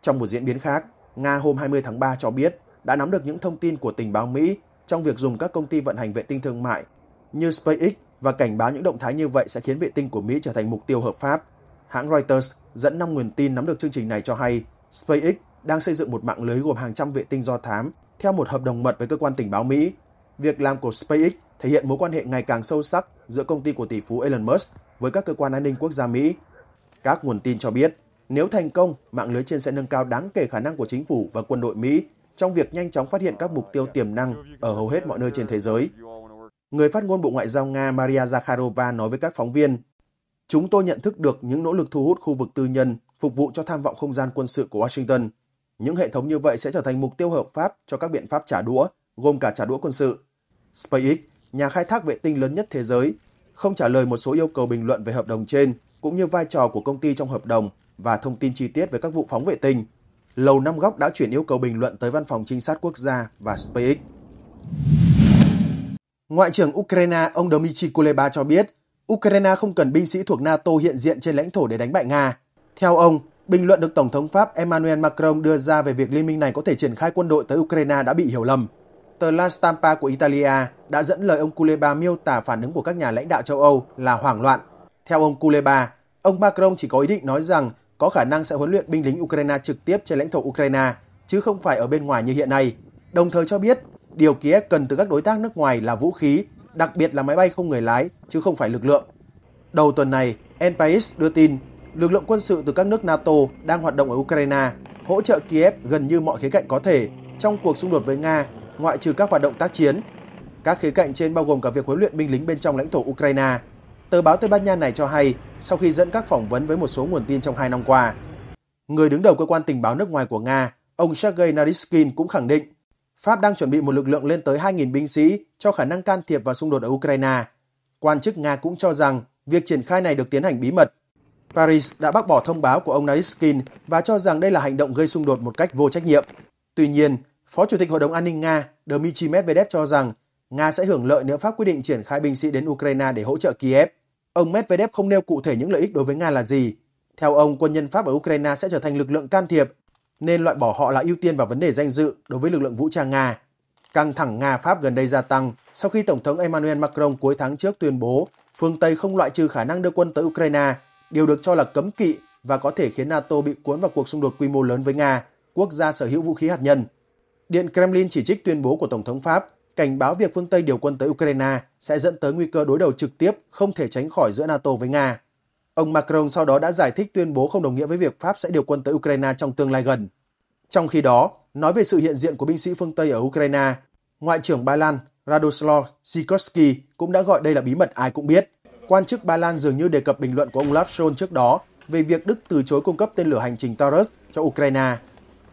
Trong một diễn biến khác, Nga hôm 20 tháng 3 cho biết đã nắm được những thông tin của tình báo Mỹ trong việc dùng các công ty vận hành vệ tinh thương mại như SpaceX và cảnh báo những động thái như vậy sẽ khiến vệ tinh của Mỹ trở thành mục tiêu hợp pháp. Hãng Reuters dẫn 5 nguồn tin nắm được chương trình này cho hay SpaceX đang xây dựng một mạng lưới gồm hàng trăm vệ tinh do thám theo một hợp đồng mật với cơ quan tình báo Mỹ. Việc làm của SpaceX thể hiện mối quan hệ ngày càng sâu sắc giữa công ty của tỷ phú Elon Musk với các cơ quan an ninh quốc gia Mỹ các nguồn tin cho biết, nếu thành công, mạng lưới trên sẽ nâng cao đáng kể khả năng của chính phủ và quân đội Mỹ trong việc nhanh chóng phát hiện các mục tiêu tiềm năng ở hầu hết mọi nơi trên thế giới. Người phát ngôn Bộ Ngoại giao Nga Maria Zakharova nói với các phóng viên, Chúng tôi nhận thức được những nỗ lực thu hút khu vực tư nhân phục vụ cho tham vọng không gian quân sự của Washington. Những hệ thống như vậy sẽ trở thành mục tiêu hợp pháp cho các biện pháp trả đũa, gồm cả trả đũa quân sự. SpaceX, nhà khai thác vệ tinh lớn nhất thế giới, không trả lời một số yêu cầu bình luận về hợp đồng trên cũng như vai trò của công ty trong hợp đồng và thông tin chi tiết về các vụ phóng vệ tinh, Lầu Năm Góc đã chuyển yêu cầu bình luận tới Văn phòng Trinh sát Quốc gia và SpaceX. Ngoại trưởng Ukraine ông Dmitry Kuleba cho biết, Ukraine không cần binh sĩ thuộc NATO hiện diện trên lãnh thổ để đánh bại Nga. Theo ông, bình luận được Tổng thống Pháp Emmanuel Macron đưa ra về việc liên minh này có thể triển khai quân đội tới Ukraine đã bị hiểu lầm. Tờ La Stampa của Italia đã dẫn lời ông Kuleba miêu tả phản ứng của các nhà lãnh đạo châu Âu là hoảng loạn theo ông Kuleba, ông Macron chỉ có ý định nói rằng có khả năng sẽ huấn luyện binh lính Ukraine trực tiếp trên lãnh thổ Ukraine, chứ không phải ở bên ngoài như hiện nay. Đồng thời cho biết, điều Kiev cần từ các đối tác nước ngoài là vũ khí, đặc biệt là máy bay không người lái, chứ không phải lực lượng. Đầu tuần này, El đưa tin, lực lượng quân sự từ các nước NATO đang hoạt động ở Ukraine hỗ trợ Kiev gần như mọi khía cạnh có thể trong cuộc xung đột với Nga, ngoại trừ các hoạt động tác chiến. Các khía cạnh trên bao gồm cả việc huấn luyện binh lính bên trong lãnh thổ Ukraine, Tờ báo Tây Ban Nha này cho hay sau khi dẫn các phỏng vấn với một số nguồn tin trong hai năm qua. Người đứng đầu cơ quan tình báo nước ngoài của Nga, ông Sergei Naryshkin cũng khẳng định Pháp đang chuẩn bị một lực lượng lên tới 2.000 binh sĩ cho khả năng can thiệp vào xung đột ở Ukraine. Quan chức Nga cũng cho rằng việc triển khai này được tiến hành bí mật. Paris đã bác bỏ thông báo của ông Naryshkin và cho rằng đây là hành động gây xung đột một cách vô trách nhiệm. Tuy nhiên, Phó Chủ tịch Hội đồng An ninh Nga Dmitry Medvedev cho rằng Nga sẽ hưởng lợi nếu Pháp quyết định triển khai binh sĩ đến Ukraine để hỗ trợ Kiev. Ông Medvedev không nêu cụ thể những lợi ích đối với Nga là gì. Theo ông, quân nhân Pháp ở Ukraine sẽ trở thành lực lượng can thiệp, nên loại bỏ họ là ưu tiên và vấn đề danh dự đối với lực lượng vũ trang Nga. Căng thẳng Nga-Pháp gần đây gia tăng sau khi Tổng thống Emmanuel Macron cuối tháng trước tuyên bố phương Tây không loại trừ khả năng đưa quân tới Ukraine, điều được cho là cấm kỵ và có thể khiến NATO bị cuốn vào cuộc xung đột quy mô lớn với Nga, quốc gia sở hữu vũ khí hạt nhân. Điện Kremlin chỉ trích tuyên bố của Tổng thống Pháp cảnh báo việc phương Tây điều quân tới Ukraine sẽ dẫn tới nguy cơ đối đầu trực tiếp không thể tránh khỏi giữa NATO với Nga. Ông Macron sau đó đã giải thích tuyên bố không đồng nghĩa với việc Pháp sẽ điều quân tới Ukraine trong tương lai gần. Trong khi đó, nói về sự hiện diện của binh sĩ phương Tây ở Ukraine, Ngoại trưởng Ba Lan Radoslaw Sikorsky cũng đã gọi đây là bí mật ai cũng biết. Quan chức Ba Lan dường như đề cập bình luận của ông Olaf trước đó về việc Đức từ chối cung cấp tên lửa hành trình Taurus cho Ukraine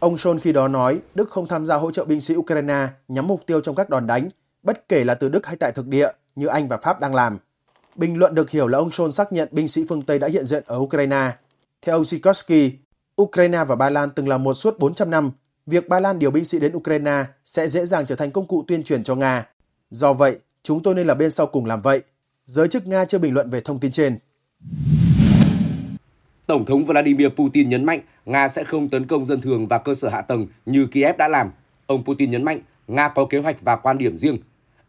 Ông Scholz khi đó nói Đức không tham gia hỗ trợ binh sĩ Ukraine nhắm mục tiêu trong các đòn đánh, bất kể là từ Đức hay tại thực địa như Anh và Pháp đang làm. Bình luận được hiểu là ông Scholz xác nhận binh sĩ phương Tây đã hiện diện ở Ukraine. Theo ông Sikorsky, Ukraine và Ba Lan từng là một suốt 400 năm. Việc Ba Lan điều binh sĩ đến Ukraine sẽ dễ dàng trở thành công cụ tuyên truyền cho Nga. Do vậy, chúng tôi nên là bên sau cùng làm vậy. Giới chức Nga chưa bình luận về thông tin trên. Tổng thống Vladimir Putin nhấn mạnh Nga sẽ không tấn công dân thường và cơ sở hạ tầng như Kiev đã làm. Ông Putin nhấn mạnh Nga có kế hoạch và quan điểm riêng.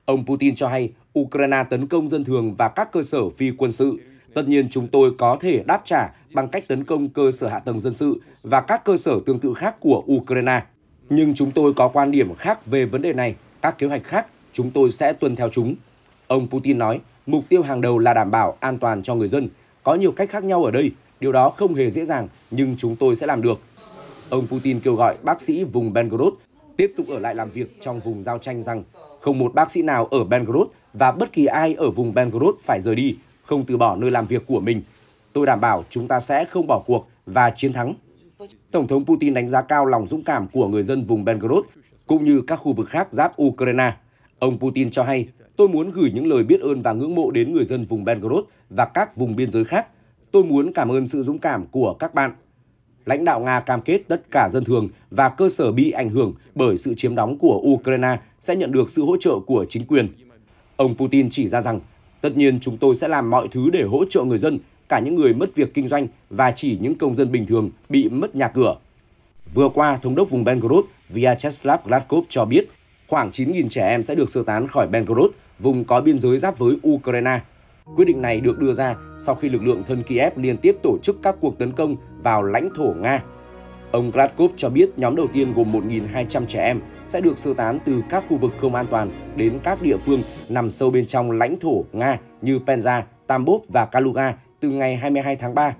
Ông Putin cho hay Ukraine tấn công dân thường và các cơ sở phi quân sự. Tất nhiên chúng tôi có thể đáp trả bằng cách tấn công cơ sở hạ tầng dân sự và các cơ sở tương tự khác của Ukraine. Nhưng chúng tôi có quan điểm khác về vấn đề này, các kế hoạch khác, chúng tôi sẽ tuân theo chúng. Ông Putin nói, mục tiêu hàng đầu là đảm bảo an toàn cho người dân. Có nhiều cách khác nhau ở đây, Điều đó không hề dễ dàng, nhưng chúng tôi sẽ làm được. Ông Putin kêu gọi bác sĩ vùng Belgorod tiếp tục ở lại làm việc trong vùng giao tranh rằng không một bác sĩ nào ở Belgorod và bất kỳ ai ở vùng Belgorod phải rời đi, không từ bỏ nơi làm việc của mình. Tôi đảm bảo chúng ta sẽ không bỏ cuộc và chiến thắng. Tổng thống Putin đánh giá cao lòng dũng cảm của người dân vùng Belgorod cũng như các khu vực khác giáp Ukraine. Ông Putin cho hay, tôi muốn gửi những lời biết ơn và ngưỡng mộ đến người dân vùng Belgorod và các vùng biên giới khác Tôi muốn cảm ơn sự dũng cảm của các bạn. Lãnh đạo Nga cam kết tất cả dân thường và cơ sở bị ảnh hưởng bởi sự chiếm đóng của Ukraine sẽ nhận được sự hỗ trợ của chính quyền. Ông Putin chỉ ra rằng, tất nhiên chúng tôi sẽ làm mọi thứ để hỗ trợ người dân, cả những người mất việc kinh doanh và chỉ những công dân bình thường bị mất nhà cửa. Vừa qua, Thống đốc vùng Belgorod Vyacheslav Gladkov cho biết khoảng 9.000 trẻ em sẽ được sơ tán khỏi Belgorod, vùng có biên giới giáp với Ukraine Quyết định này được đưa ra sau khi lực lượng thân Kiev liên tiếp tổ chức các cuộc tấn công vào lãnh thổ Nga. Ông Gladkov cho biết nhóm đầu tiên gồm 1.200 trẻ em sẽ được sơ tán từ các khu vực không an toàn đến các địa phương nằm sâu bên trong lãnh thổ Nga như Penza, Tambov và Kaluga từ ngày 22 tháng 3.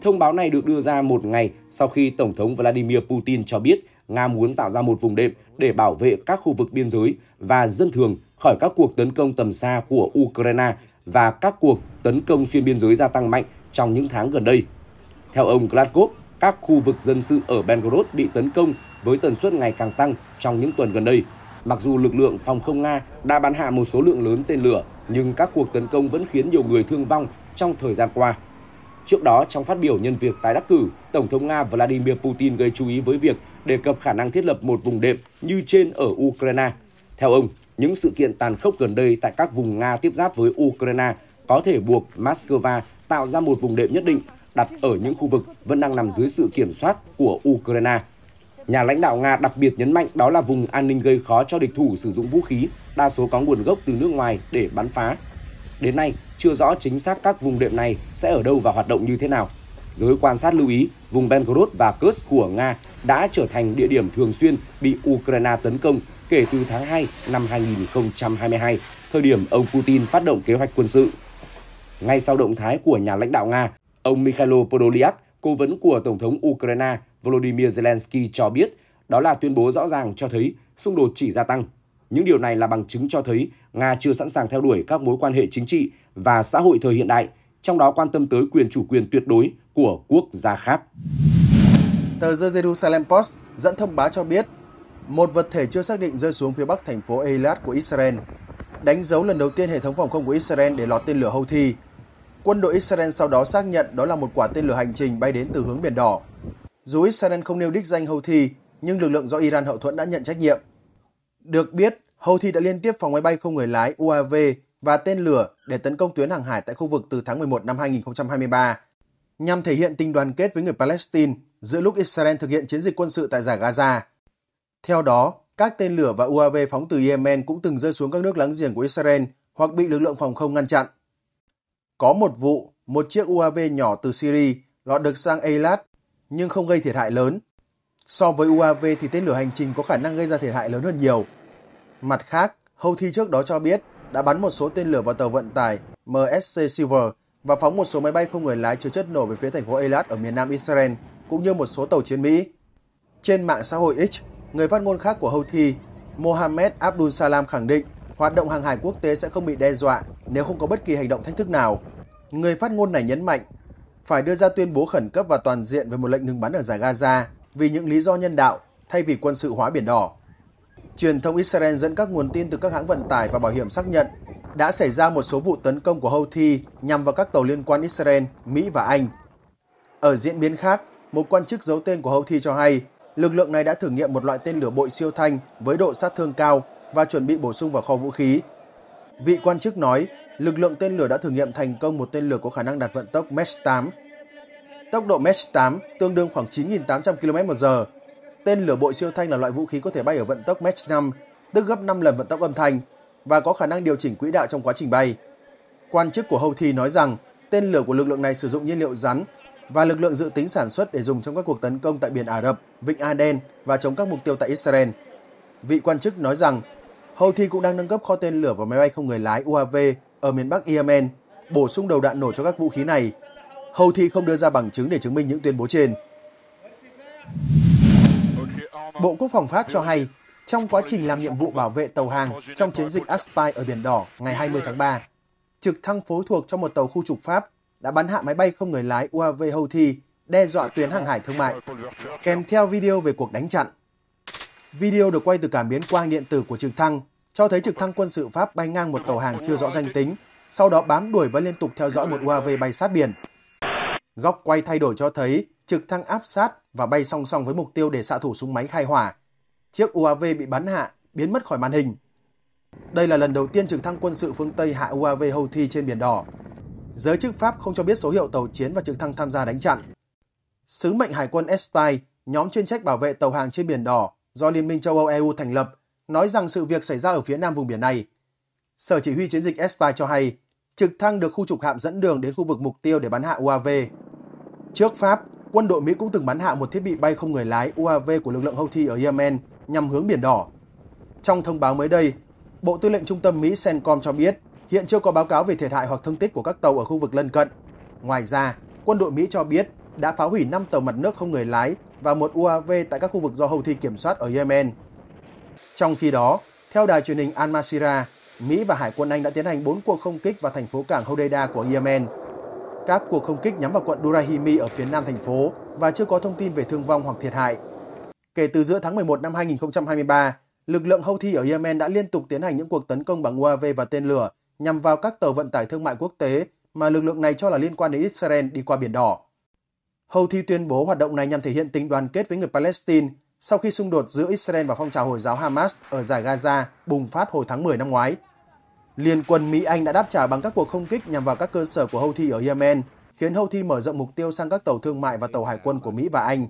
Thông báo này được đưa ra một ngày sau khi Tổng thống Vladimir Putin cho biết Nga muốn tạo ra một vùng đệm để bảo vệ các khu vực biên giới và dân thường khỏi các cuộc tấn công tầm xa của Ukraine và các cuộc tấn công xuyên biên giới gia tăng mạnh trong những tháng gần đây. Theo ông Gladkov, các khu vực dân sự ở Belgorod bị tấn công với tần suất ngày càng tăng trong những tuần gần đây. Mặc dù lực lượng phòng không Nga đã bắn hạ một số lượng lớn tên lửa, nhưng các cuộc tấn công vẫn khiến nhiều người thương vong trong thời gian qua. Trước đó, trong phát biểu nhân việc tái đắc cử, Tổng thống Nga Vladimir Putin gây chú ý với việc đề cập khả năng thiết lập một vùng đệm như trên ở Ukraine. Theo ông, những sự kiện tàn khốc gần đây tại các vùng Nga tiếp giáp với Ukraine có thể buộc Moscow tạo ra một vùng đệm nhất định đặt ở những khu vực vẫn đang nằm dưới sự kiểm soát của Ukraine. Nhà lãnh đạo Nga đặc biệt nhấn mạnh đó là vùng an ninh gây khó cho địch thủ sử dụng vũ khí, đa số có nguồn gốc từ nước ngoài để bắn phá. Đến nay, chưa rõ chính xác các vùng đệm này sẽ ở đâu và hoạt động như thế nào. Giới quan sát lưu ý, vùng Belgorod và Kursk của Nga đã trở thành địa điểm thường xuyên bị Ukraine tấn công kể từ tháng 2 năm 2022, thời điểm ông Putin phát động kế hoạch quân sự. Ngay sau động thái của nhà lãnh đạo Nga, ông Mikhailo Podolyak, cố vấn của Tổng thống Ukraine Volodymyr Zelensky cho biết đó là tuyên bố rõ ràng cho thấy xung đột chỉ gia tăng. Những điều này là bằng chứng cho thấy Nga chưa sẵn sàng theo đuổi các mối quan hệ chính trị và xã hội thời hiện đại, trong đó quan tâm tới quyền chủ quyền tuyệt đối của quốc gia khác. Tờ The Jerusalem Post dẫn thông báo cho biết một vật thể chưa xác định rơi xuống phía bắc thành phố Eilat của Israel, đánh dấu lần đầu tiên hệ thống phòng không của Israel để lọt tên lửa Houthi. Quân đội Israel sau đó xác nhận đó là một quả tên lửa hành trình bay đến từ hướng Biển Đỏ. Dù Israel không nêu đích danh Houthi, nhưng lực lượng do Iran hậu thuẫn đã nhận trách nhiệm. Được biết, Houthi đã liên tiếp phóng máy bay không người lái UAV và tên lửa để tấn công tuyến hàng hải tại khu vực từ tháng 11 năm 2023, nhằm thể hiện tình đoàn kết với người Palestine giữa lúc Israel thực hiện chiến dịch quân sự tại giải Gaza. Theo đó, các tên lửa và UAV phóng từ Yemen cũng từng rơi xuống các nước láng giềng của Israel hoặc bị lực lượng phòng không ngăn chặn. Có một vụ, một chiếc UAV nhỏ từ Syria lọt được sang Eilat nhưng không gây thiệt hại lớn. So với UAV thì tên lửa hành trình có khả năng gây ra thiệt hại lớn hơn nhiều. Mặt khác, Houthi trước đó cho biết đã bắn một số tên lửa vào tàu vận tải MSC Silver và phóng một số máy bay không người lái chứa chất nổ về phía thành phố Eilat ở miền nam Israel, cũng như một số tàu chiến Mỹ. Trên mạng xã hội X, Người phát ngôn khác của Houthi, Mohammed Abdul Salam khẳng định hoạt động hàng hải quốc tế sẽ không bị đe dọa nếu không có bất kỳ hành động thách thức nào. Người phát ngôn này nhấn mạnh phải đưa ra tuyên bố khẩn cấp và toàn diện về một lệnh ngừng bắn ở giải Gaza vì những lý do nhân đạo thay vì quân sự hóa biển đỏ. Truyền thông Israel dẫn các nguồn tin từ các hãng vận tải và bảo hiểm xác nhận đã xảy ra một số vụ tấn công của Houthi nhằm vào các tàu liên quan Israel, Mỹ và Anh. Ở diễn biến khác, một quan chức giấu tên của Houthi cho hay lực lượng này đã thử nghiệm một loại tên lửa bội siêu thanh với độ sát thương cao và chuẩn bị bổ sung vào kho vũ khí. Vị quan chức nói, lực lượng tên lửa đã thử nghiệm thành công một tên lửa có khả năng đạt vận tốc Mach 8. Tốc độ Mach 8 tương đương khoảng 9.800 km/h. Tên lửa bội siêu thanh là loại vũ khí có thể bay ở vận tốc Mach 5, tức gấp 5 lần vận tốc âm thanh và có khả năng điều chỉnh quỹ đạo trong quá trình bay. Quan chức của Houthi nói rằng tên lửa của lực lượng này sử dụng nhiên liệu rắn và lực lượng dự tính sản xuất để dùng trong các cuộc tấn công tại biển Ả Rập, Vịnh Aden và chống các mục tiêu tại Israel. Vị quan chức nói rằng Houthi cũng đang nâng cấp kho tên lửa và máy bay không người lái UAV ở miền Bắc Yemen, bổ sung đầu đạn nổ cho các vũ khí này. Houthi không đưa ra bằng chứng để chứng minh những tuyên bố trên. Bộ Quốc phòng Pháp cho hay, trong quá trình làm nhiệm vụ bảo vệ tàu hàng trong chiến dịch Aspire ở Biển Đỏ ngày 20 tháng 3, trực thăng phối thuộc cho một tàu khu trục Pháp đã bắn hạ máy bay không người lái UAV Houthi đe dọa tuyến hàng hải thương mại, kèm theo video về cuộc đánh chặn. Video được quay từ cảm biến quang điện tử của trực thăng cho thấy trực thăng quân sự Pháp bay ngang một tàu hàng chưa rõ danh tính, sau đó bám đuổi và liên tục theo dõi một UAV bay sát biển. Góc quay thay đổi cho thấy trực thăng áp sát và bay song song với mục tiêu để xạ thủ súng máy khai hỏa. Chiếc UAV bị bắn hạ, biến mất khỏi màn hình. Đây là lần đầu tiên trực thăng quân sự phương Tây hạ UAV Houthi trên Biển Đỏ, giới chức Pháp không cho biết số hiệu tàu chiến và trực thăng tham gia đánh chặn. Sứ mệnh Hải quân Espai, nhóm chuyên trách bảo vệ tàu hàng trên Biển Đỏ do Liên minh châu Âu EU thành lập, nói rằng sự việc xảy ra ở phía nam vùng biển này. Sở chỉ huy chiến dịch Espai cho hay, trực thăng được khu trục hạm dẫn đường đến khu vực mục tiêu để bắn hạ UAV. Trước Pháp, quân đội Mỹ cũng từng bắn hạ một thiết bị bay không người lái UAV của lực lượng Houthi ở Yemen nhằm hướng Biển Đỏ. Trong thông báo mới đây, Bộ Tư lệnh Trung tâm Mỹ CENTCOM cho biết Hiện chưa có báo cáo về thiệt hại hoặc thương tích của các tàu ở khu vực lân cận. Ngoài ra, quân đội Mỹ cho biết đã phá hủy 5 tàu mặt nước không người lái và một UAV tại các khu vực do Houthi kiểm soát ở Yemen. Trong khi đó, theo đài truyền hình Al Masira, Mỹ và Hải quân Anh đã tiến hành 4 cuộc không kích vào thành phố cảng Hodeida của Yemen. Các cuộc không kích nhắm vào quận Durahimi ở phía nam thành phố và chưa có thông tin về thương vong hoặc thiệt hại. Kể từ giữa tháng 11 năm 2023, lực lượng Houthi ở Yemen đã liên tục tiến hành những cuộc tấn công bằng UAV và tên lửa nhằm vào các tàu vận tải thương mại quốc tế mà lực lượng này cho là liên quan đến Israel đi qua Biển Đỏ. Houthi tuyên bố hoạt động này nhằm thể hiện tình đoàn kết với người Palestine sau khi xung đột giữa Israel và phong trào Hồi giáo Hamas ở giải Gaza bùng phát hồi tháng 10 năm ngoái. Liên quân Mỹ-Anh đã đáp trả bằng các cuộc không kích nhằm vào các cơ sở của Houthi ở Yemen, khiến Houthi mở rộng mục tiêu sang các tàu thương mại và tàu hải quân của Mỹ và Anh.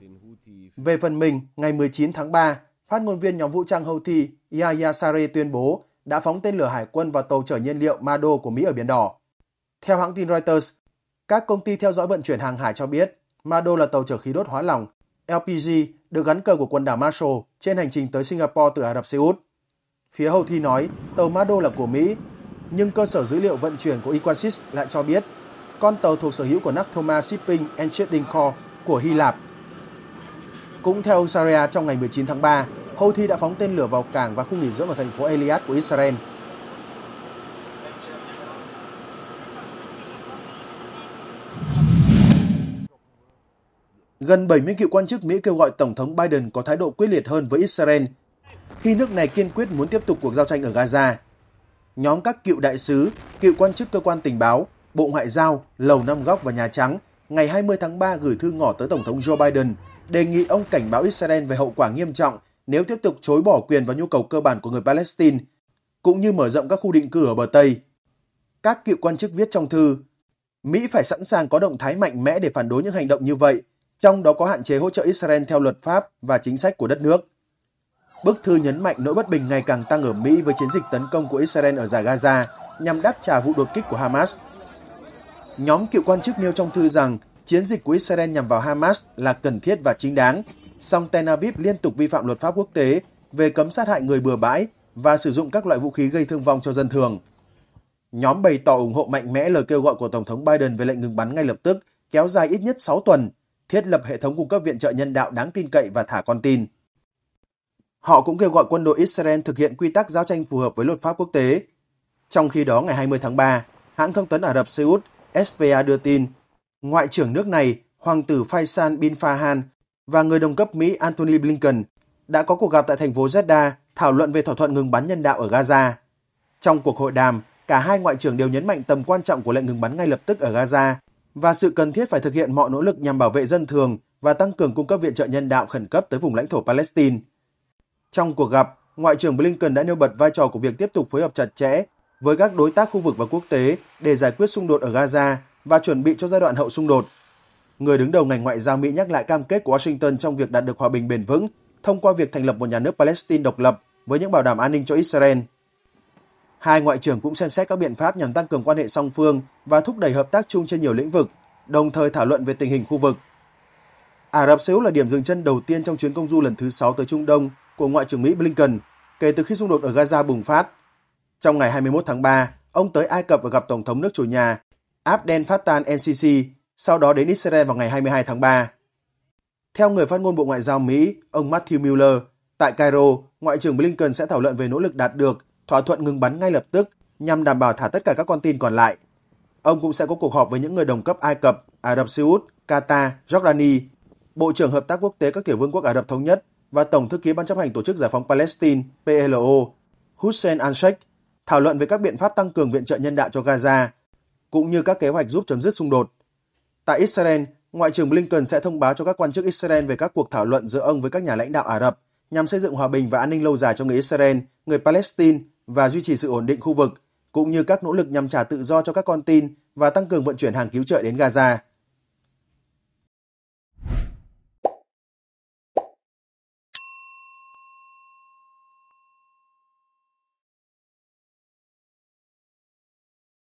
Về phần mình, ngày 19 tháng 3, phát ngôn viên nhóm vũ trang Houthi Yahya Sare tuyên bố đã phóng tên lửa hải quân vào tàu chở nhiên liệu Mado của Mỹ ở Biển Đỏ. Theo hãng tin Reuters, các công ty theo dõi vận chuyển hàng hải cho biết Mado là tàu chở khí đốt hóa lỏng LPG được gắn cờ của quần đảo Marshall trên hành trình tới Singapore từ Ả Rập Xê Út. Phía houthi thi nói tàu Mado là của Mỹ, nhưng cơ sở dữ liệu vận chuyển của Equasis lại cho biết con tàu thuộc sở hữu của Naktoma Shipping and Trading Corp của Hy Lạp. Cũng theo Saria trong ngày 19 tháng 3, Houthi đã phóng tên lửa vào cảng và khu nghỉ dưỡng ở thành phố Eliad của Israel. Gần 70 cựu quan chức Mỹ kêu gọi Tổng thống Biden có thái độ quyết liệt hơn với Israel khi nước này kiên quyết muốn tiếp tục cuộc giao tranh ở Gaza. Nhóm các cựu đại sứ, cựu quan chức cơ quan tình báo, Bộ Ngoại giao, Lầu Năm Góc và Nhà Trắng ngày 20 tháng 3 gửi thư ngỏ tới Tổng thống Joe Biden đề nghị ông cảnh báo Israel về hậu quả nghiêm trọng nếu tiếp tục chối bỏ quyền và nhu cầu cơ bản của người Palestine, cũng như mở rộng các khu định cư ở bờ Tây. Các cựu quan chức viết trong thư, Mỹ phải sẵn sàng có động thái mạnh mẽ để phản đối những hành động như vậy, trong đó có hạn chế hỗ trợ Israel theo luật pháp và chính sách của đất nước. Bức thư nhấn mạnh nỗi bất bình ngày càng tăng ở Mỹ với chiến dịch tấn công của Israel ở giải Gaza nhằm đáp trả vụ đột kích của Hamas. Nhóm cựu quan chức nêu trong thư rằng chiến dịch của Israel nhằm vào Hamas là cần thiết và chính đáng, song Tel Aviv liên tục vi phạm luật pháp quốc tế về cấm sát hại người bừa bãi và sử dụng các loại vũ khí gây thương vong cho dân thường. Nhóm bày tỏ ủng hộ mạnh mẽ lời kêu gọi của Tổng thống Biden về lệnh ngừng bắn ngay lập tức, kéo dài ít nhất 6 tuần, thiết lập hệ thống cung cấp viện trợ nhân đạo đáng tin cậy và thả con tin. Họ cũng kêu gọi quân đội Israel thực hiện quy tắc giao tranh phù hợp với luật pháp quốc tế. Trong khi đó, ngày 20 tháng 3, hãng thông tấn Ả Rập Xê Út SPA đưa tin, Ngoại trưởng nước này, Hoàng tử Faisal bin Farhan, và người đồng cấp Mỹ Antony Blinken đã có cuộc gặp tại thành phố Jeddah thảo luận về thỏa thuận ngừng bắn nhân đạo ở Gaza. Trong cuộc hội đàm, cả hai ngoại trưởng đều nhấn mạnh tầm quan trọng của lệnh ngừng bắn ngay lập tức ở Gaza và sự cần thiết phải thực hiện mọi nỗ lực nhằm bảo vệ dân thường và tăng cường cung cấp viện trợ nhân đạo khẩn cấp tới vùng lãnh thổ Palestine. Trong cuộc gặp, Ngoại trưởng Blinken đã nêu bật vai trò của việc tiếp tục phối hợp chặt chẽ với các đối tác khu vực và quốc tế để giải quyết xung đột ở Gaza và chuẩn bị cho giai đoạn hậu xung đột – người đứng đầu ngành ngoại giao Mỹ nhắc lại cam kết của Washington trong việc đạt được hòa bình bền vững thông qua việc thành lập một nhà nước Palestine độc lập với những bảo đảm an ninh cho Israel. Hai ngoại trưởng cũng xem xét các biện pháp nhằm tăng cường quan hệ song phương và thúc đẩy hợp tác chung trên nhiều lĩnh vực, đồng thời thảo luận về tình hình khu vực. Ả Rập Xê Út là điểm dừng chân đầu tiên trong chuyến công du lần thứ 6 tới Trung Đông của Ngoại trưởng Mỹ Blinken kể từ khi xung đột ở Gaza bùng phát. Trong ngày 21 tháng 3, ông tới Ai Cập và gặp Tổng thống nước chủ nhà Abdel Fattah el-Sisi sau đó đến Israel vào ngày 22 tháng 3. Theo người phát ngôn Bộ Ngoại giao Mỹ, ông Matthew Miller, tại Cairo, Ngoại trưởng Blinken sẽ thảo luận về nỗ lực đạt được thỏa thuận ngừng bắn ngay lập tức nhằm đảm bảo thả tất cả các con tin còn lại. Ông cũng sẽ có cuộc họp với những người đồng cấp Ai Cập, Ả Rập Xê Út, Qatar, Jordani, Bộ trưởng Hợp tác Quốc tế các tiểu vương quốc Ả Rập Thống Nhất và Tổng thư ký Ban chấp hành Tổ chức Giải phóng Palestine PLO Hussein al-Sheikh thảo luận về các biện pháp tăng cường viện trợ nhân đạo cho Gaza, cũng như các kế hoạch giúp chấm dứt xung đột. Tại Israel, Ngoại trưởng Blinken sẽ thông báo cho các quan chức Israel về các cuộc thảo luận giữa ông với các nhà lãnh đạo Ả Rập nhằm xây dựng hòa bình và an ninh lâu dài cho người Israel, người Palestine và duy trì sự ổn định khu vực, cũng như các nỗ lực nhằm trả tự do cho các con tin và tăng cường vận chuyển hàng cứu trợ đến Gaza.